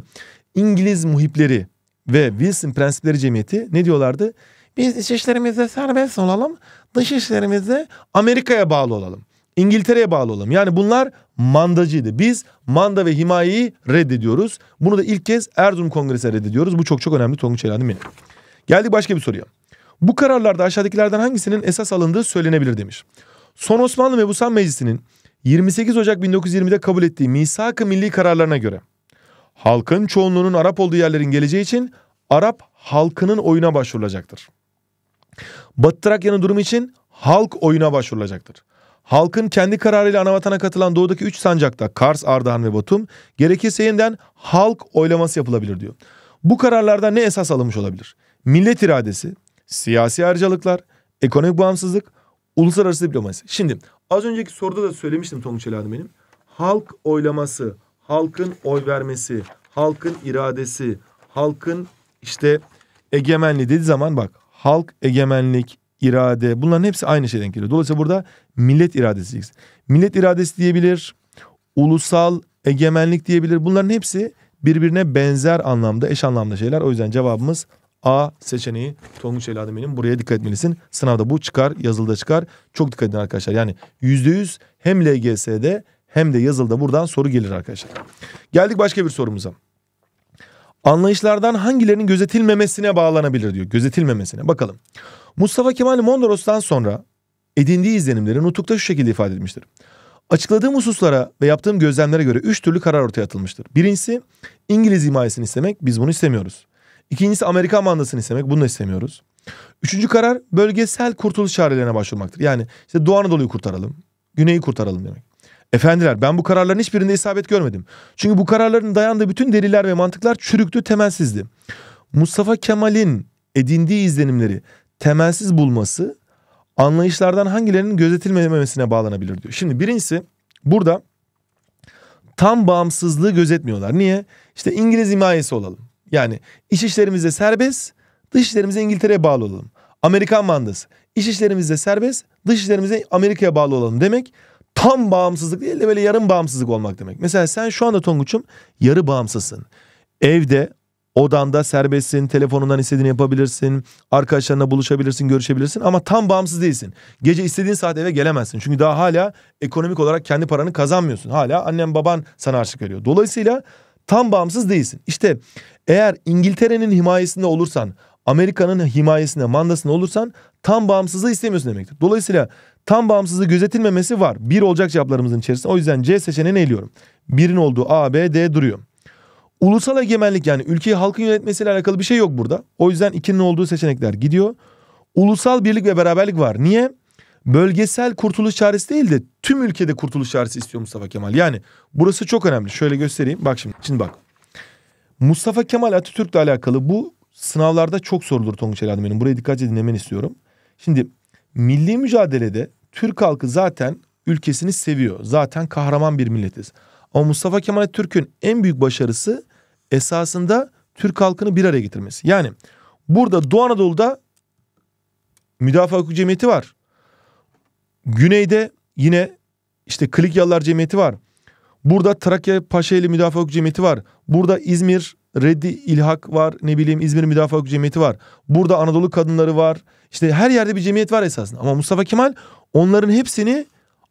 İngiliz muhipleri ve Wilson Prensipleri Cemiyeti ne diyorlardı? Biz iç işlerimizde serbest olalım, dış işlerimizde Amerika'ya bağlı olalım. İngiltere'ye bağlı olalım. Yani bunlar mandacıydı. Biz manda ve himayeyi reddediyoruz. Bunu da ilk kez Erzurum Kongresi'ne reddediyoruz. Bu çok çok önemli Tonguç Elhan'ın benim. Geldik başka bir soruya. Bu kararlarda aşağıdakilerden hangisinin esas alındığı söylenebilir demiş. Son Osmanlı Mebusan Meclisi'nin 28 Ocak 1920'de kabul ettiği misak-ı milli kararlarına göre halkın çoğunluğunun Arap olduğu yerlerin geleceği için Arap halkının oyuna başvurulacaktır. Batı Trakya'nın durumu için halk oyuna başvurulacaktır. Halkın kendi kararıyla anavatana katılan doğudaki 3 sancakta Kars, Ardahan ve Batum gerekirse yeniden halk oylaması yapılabilir diyor. Bu kararlarda ne esas alınmış olabilir? millet iradesi, siyasi ayrıcalıklar, ekonomik bağımsızlık, uluslararası diplomasi. Şimdi az önceki soruda da söylemiştim Tonguç Elhanım benim. Halk oylaması, halkın oy vermesi, halkın iradesi, halkın işte egemenliği dediği zaman bak halk egemenlik, irade bunların hepsi aynı şeyden geliyor. Dolayısıyla burada millet iradesi diyeceksin. Millet iradesi diyebilir, ulusal egemenlik diyebilir. Bunların hepsi birbirine benzer anlamda, eş anlamda şeyler. O yüzden cevabımız A seçeneği Tonguç evladım Buraya dikkat etmelisin. Sınavda bu çıkar, yazılıda çıkar. Çok dikkat edin arkadaşlar. Yani %100 hem LGS'de hem de yazılıda buradan soru gelir arkadaşlar. Geldik başka bir sorumuza. Anlayışlardan hangilerinin gözetilmemesine bağlanabilir diyor. Gözetilmemesine. Bakalım. Mustafa Kemal Mondros'tan sonra edindiği izlenimleri nutukta şu şekilde ifade etmiştir. Açıkladığım hususlara ve yaptığım gözlemlere göre üç türlü karar ortaya atılmıştır. Birincisi İngiliz himayesini istemek biz bunu istemiyoruz. İkincisi Amerikan mandasını istemek. Bunu da istemiyoruz. Üçüncü karar bölgesel kurtuluş çarelerine başvurmaktır. Yani işte Doğu Anadolu'yu kurtaralım. Güney'i kurtaralım demek. Efendiler ben bu kararların hiçbirinde isabet görmedim. Çünkü bu kararların dayandığı bütün deliller ve mantıklar çürüktü, temelsizdi. Mustafa Kemal'in edindiği izlenimleri temelsiz bulması anlayışlardan hangilerinin gözetilmemesine bağlanabilir diyor. Şimdi birincisi burada tam bağımsızlığı gözetmiyorlar. Niye? İşte İngiliz himayesi olalım. Yani iş işlerimizde serbest, dış işlerimize İngiltere'ye bağlı olalım. Amerikan mandası. İş işlerimizde serbest, dış işlerimize Amerika'ya bağlı olalım demek tam bağımsızlık değil de böyle yarım bağımsızlık olmak demek. Mesela sen şu anda Tonguç'um yarı bağımsızsın. Evde odanda serbestsin, telefonundan istediğini yapabilirsin, arkadaşlarına buluşabilirsin, görüşebilirsin ama tam bağımsız değilsin. Gece istediğin saat eve gelemezsin. Çünkü daha hala ekonomik olarak kendi paranı kazanmıyorsun. Hala annen baban sana harçlık veriyor. Dolayısıyla tam bağımsız değilsin. İşte eğer İngiltere'nin himayesinde olursan, Amerika'nın himayesinde, mandasında olursan tam bağımsızlığı istemiyorsun demektir. Dolayısıyla tam bağımsızlığı gözetilmemesi var. Bir olacak cevaplarımızın içerisinde. O yüzden C seçeneğini eliyorum. Birin olduğu A, B, D duruyor. Ulusal egemenlik yani ülkeyi halkın yönetmesiyle alakalı bir şey yok burada. O yüzden ikinin olduğu seçenekler gidiyor. Ulusal birlik ve beraberlik var. Niye? bölgesel kurtuluş çaresi değil de tüm ülkede kurtuluş çaresi istiyor Mustafa Kemal. Yani burası çok önemli. Şöyle göstereyim. Bak şimdi. Şimdi bak. Mustafa Kemal Atatürk'le alakalı bu sınavlarda çok sorulur Tonguç Elhanım benim. Buraya dikkatle dinlemeni istiyorum. Şimdi milli mücadelede Türk halkı zaten ülkesini seviyor. Zaten kahraman bir milletiz. Ama Mustafa Kemal Atatürk'ün en büyük başarısı esasında Türk halkını bir araya getirmesi. Yani burada Doğu Anadolu'da müdafaa hukuk cemiyeti var. Güneyde yine işte Klikyalılar Cemiyeti var. Burada Trakya Paşaeli Müdafaa Hukuk Cemiyeti var. Burada İzmir Reddi İlhak var. Ne bileyim İzmir Müdafaa Hukuk Cemiyeti var. Burada Anadolu Kadınları var. İşte her yerde bir cemiyet var esasında. Ama Mustafa Kemal onların hepsini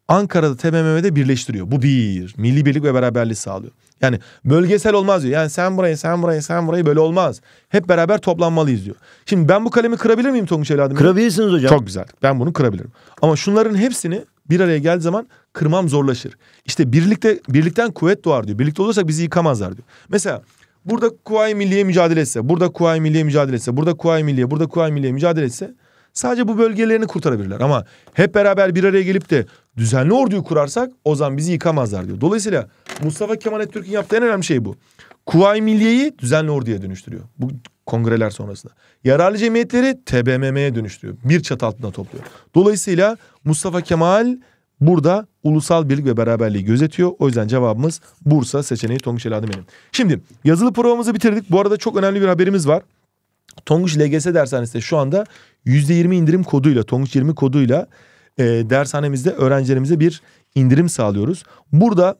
Ankara'da TBMM'de birleştiriyor. Bu bir. Milli birlik ve beraberliği sağlıyor. Yani bölgesel olmaz diyor. Yani sen burayı, sen burayı, sen burayı böyle olmaz. Hep beraber toplanmalıyız diyor. Şimdi ben bu kalemi kırabilir miyim Tonguç evladım? Kırabilirsiniz hocam. Çok güzel. Ben bunu kırabilirim. Ama şunların hepsini bir araya geldiği zaman kırmam zorlaşır. İşte birlikte birlikten kuvvet doğar diyor. Birlikte olursak bizi yıkamazlar diyor. Mesela burada Kuvayi Milliye mücadele etse, burada Kuvayi Milliye mücadele etse, burada Kuvayi Milliye, burada Kuvayi Milliye mücadele etse sadece bu bölgelerini kurtarabilirler. Ama hep beraber bir araya gelip de düzenli orduyu kurarsak o zaman bizi yıkamazlar diyor. Dolayısıyla Mustafa Kemal Atatürk'ün yaptığı en önemli şey bu. Kuvayi Milliye'yi düzenli orduya dönüştürüyor. Bu kongreler sonrasında. Yararlı cemiyetleri TBMM'ye dönüştürüyor. Bir çatı altında topluyor. Dolayısıyla Mustafa Kemal burada ulusal birlik ve beraberliği gözetiyor. O yüzden cevabımız Bursa seçeneği Tonguç El benim. Şimdi yazılı programımızı bitirdik. Bu arada çok önemli bir haberimiz var. Tonguç LGS dershanesinde şu anda %20 indirim koduyla, Tonguç 20 koduyla e, dershanemizde öğrencilerimize bir indirim sağlıyoruz. Burada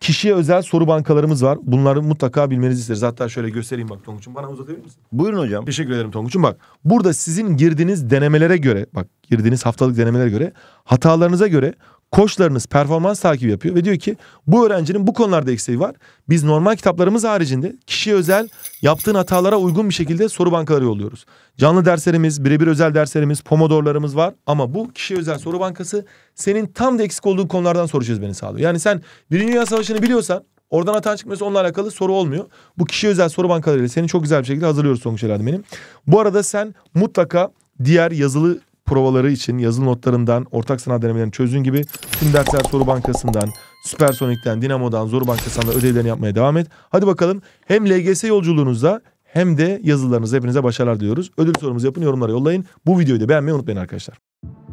Kişiye özel soru bankalarımız var. Bunları mutlaka bilmenizi isteriz. Hatta şöyle göstereyim bak Tonguç'um. Bana uzatabilir misin? Buyurun hocam. Teşekkür ederim Tonguç'um. Bak burada sizin girdiğiniz denemelere göre bak girdiğiniz haftalık denemelere göre hatalarınıza göre koçlarınız performans takibi yapıyor ve diyor ki bu öğrencinin bu konularda eksiği var. Biz normal kitaplarımız haricinde kişiye özel yaptığın hatalara uygun bir şekilde soru bankaları yolluyoruz. Canlı derslerimiz, birebir özel derslerimiz, pomodorlarımız var ama bu kişiye özel soru bankası senin tam da eksik olduğun konulardan soru çözmeni sağlıyor. Yani sen Birinci Dünya Savaşı'nı biliyorsan Oradan hata çıkması onunla alakalı soru olmuyor. Bu kişi özel soru bankalarıyla seni çok güzel bir şekilde hazırlıyoruz sonuç herhalde benim. Bu arada sen mutlaka diğer yazılı provaları için yazılı notlarından, ortak sınav denemelerini çözdüğün gibi tüm dersler soru bankasından, Süpersonik'ten, Dinamo'dan, Zoru Bankası'ndan da ödevlerini yapmaya devam et. Hadi bakalım hem LGS yolculuğunuzda hem de yazılarınızda hepinize başarılar diliyoruz. Ödül sorumuzu yapın, yorumlara yollayın. Bu videoyu da beğenmeyi unutmayın arkadaşlar.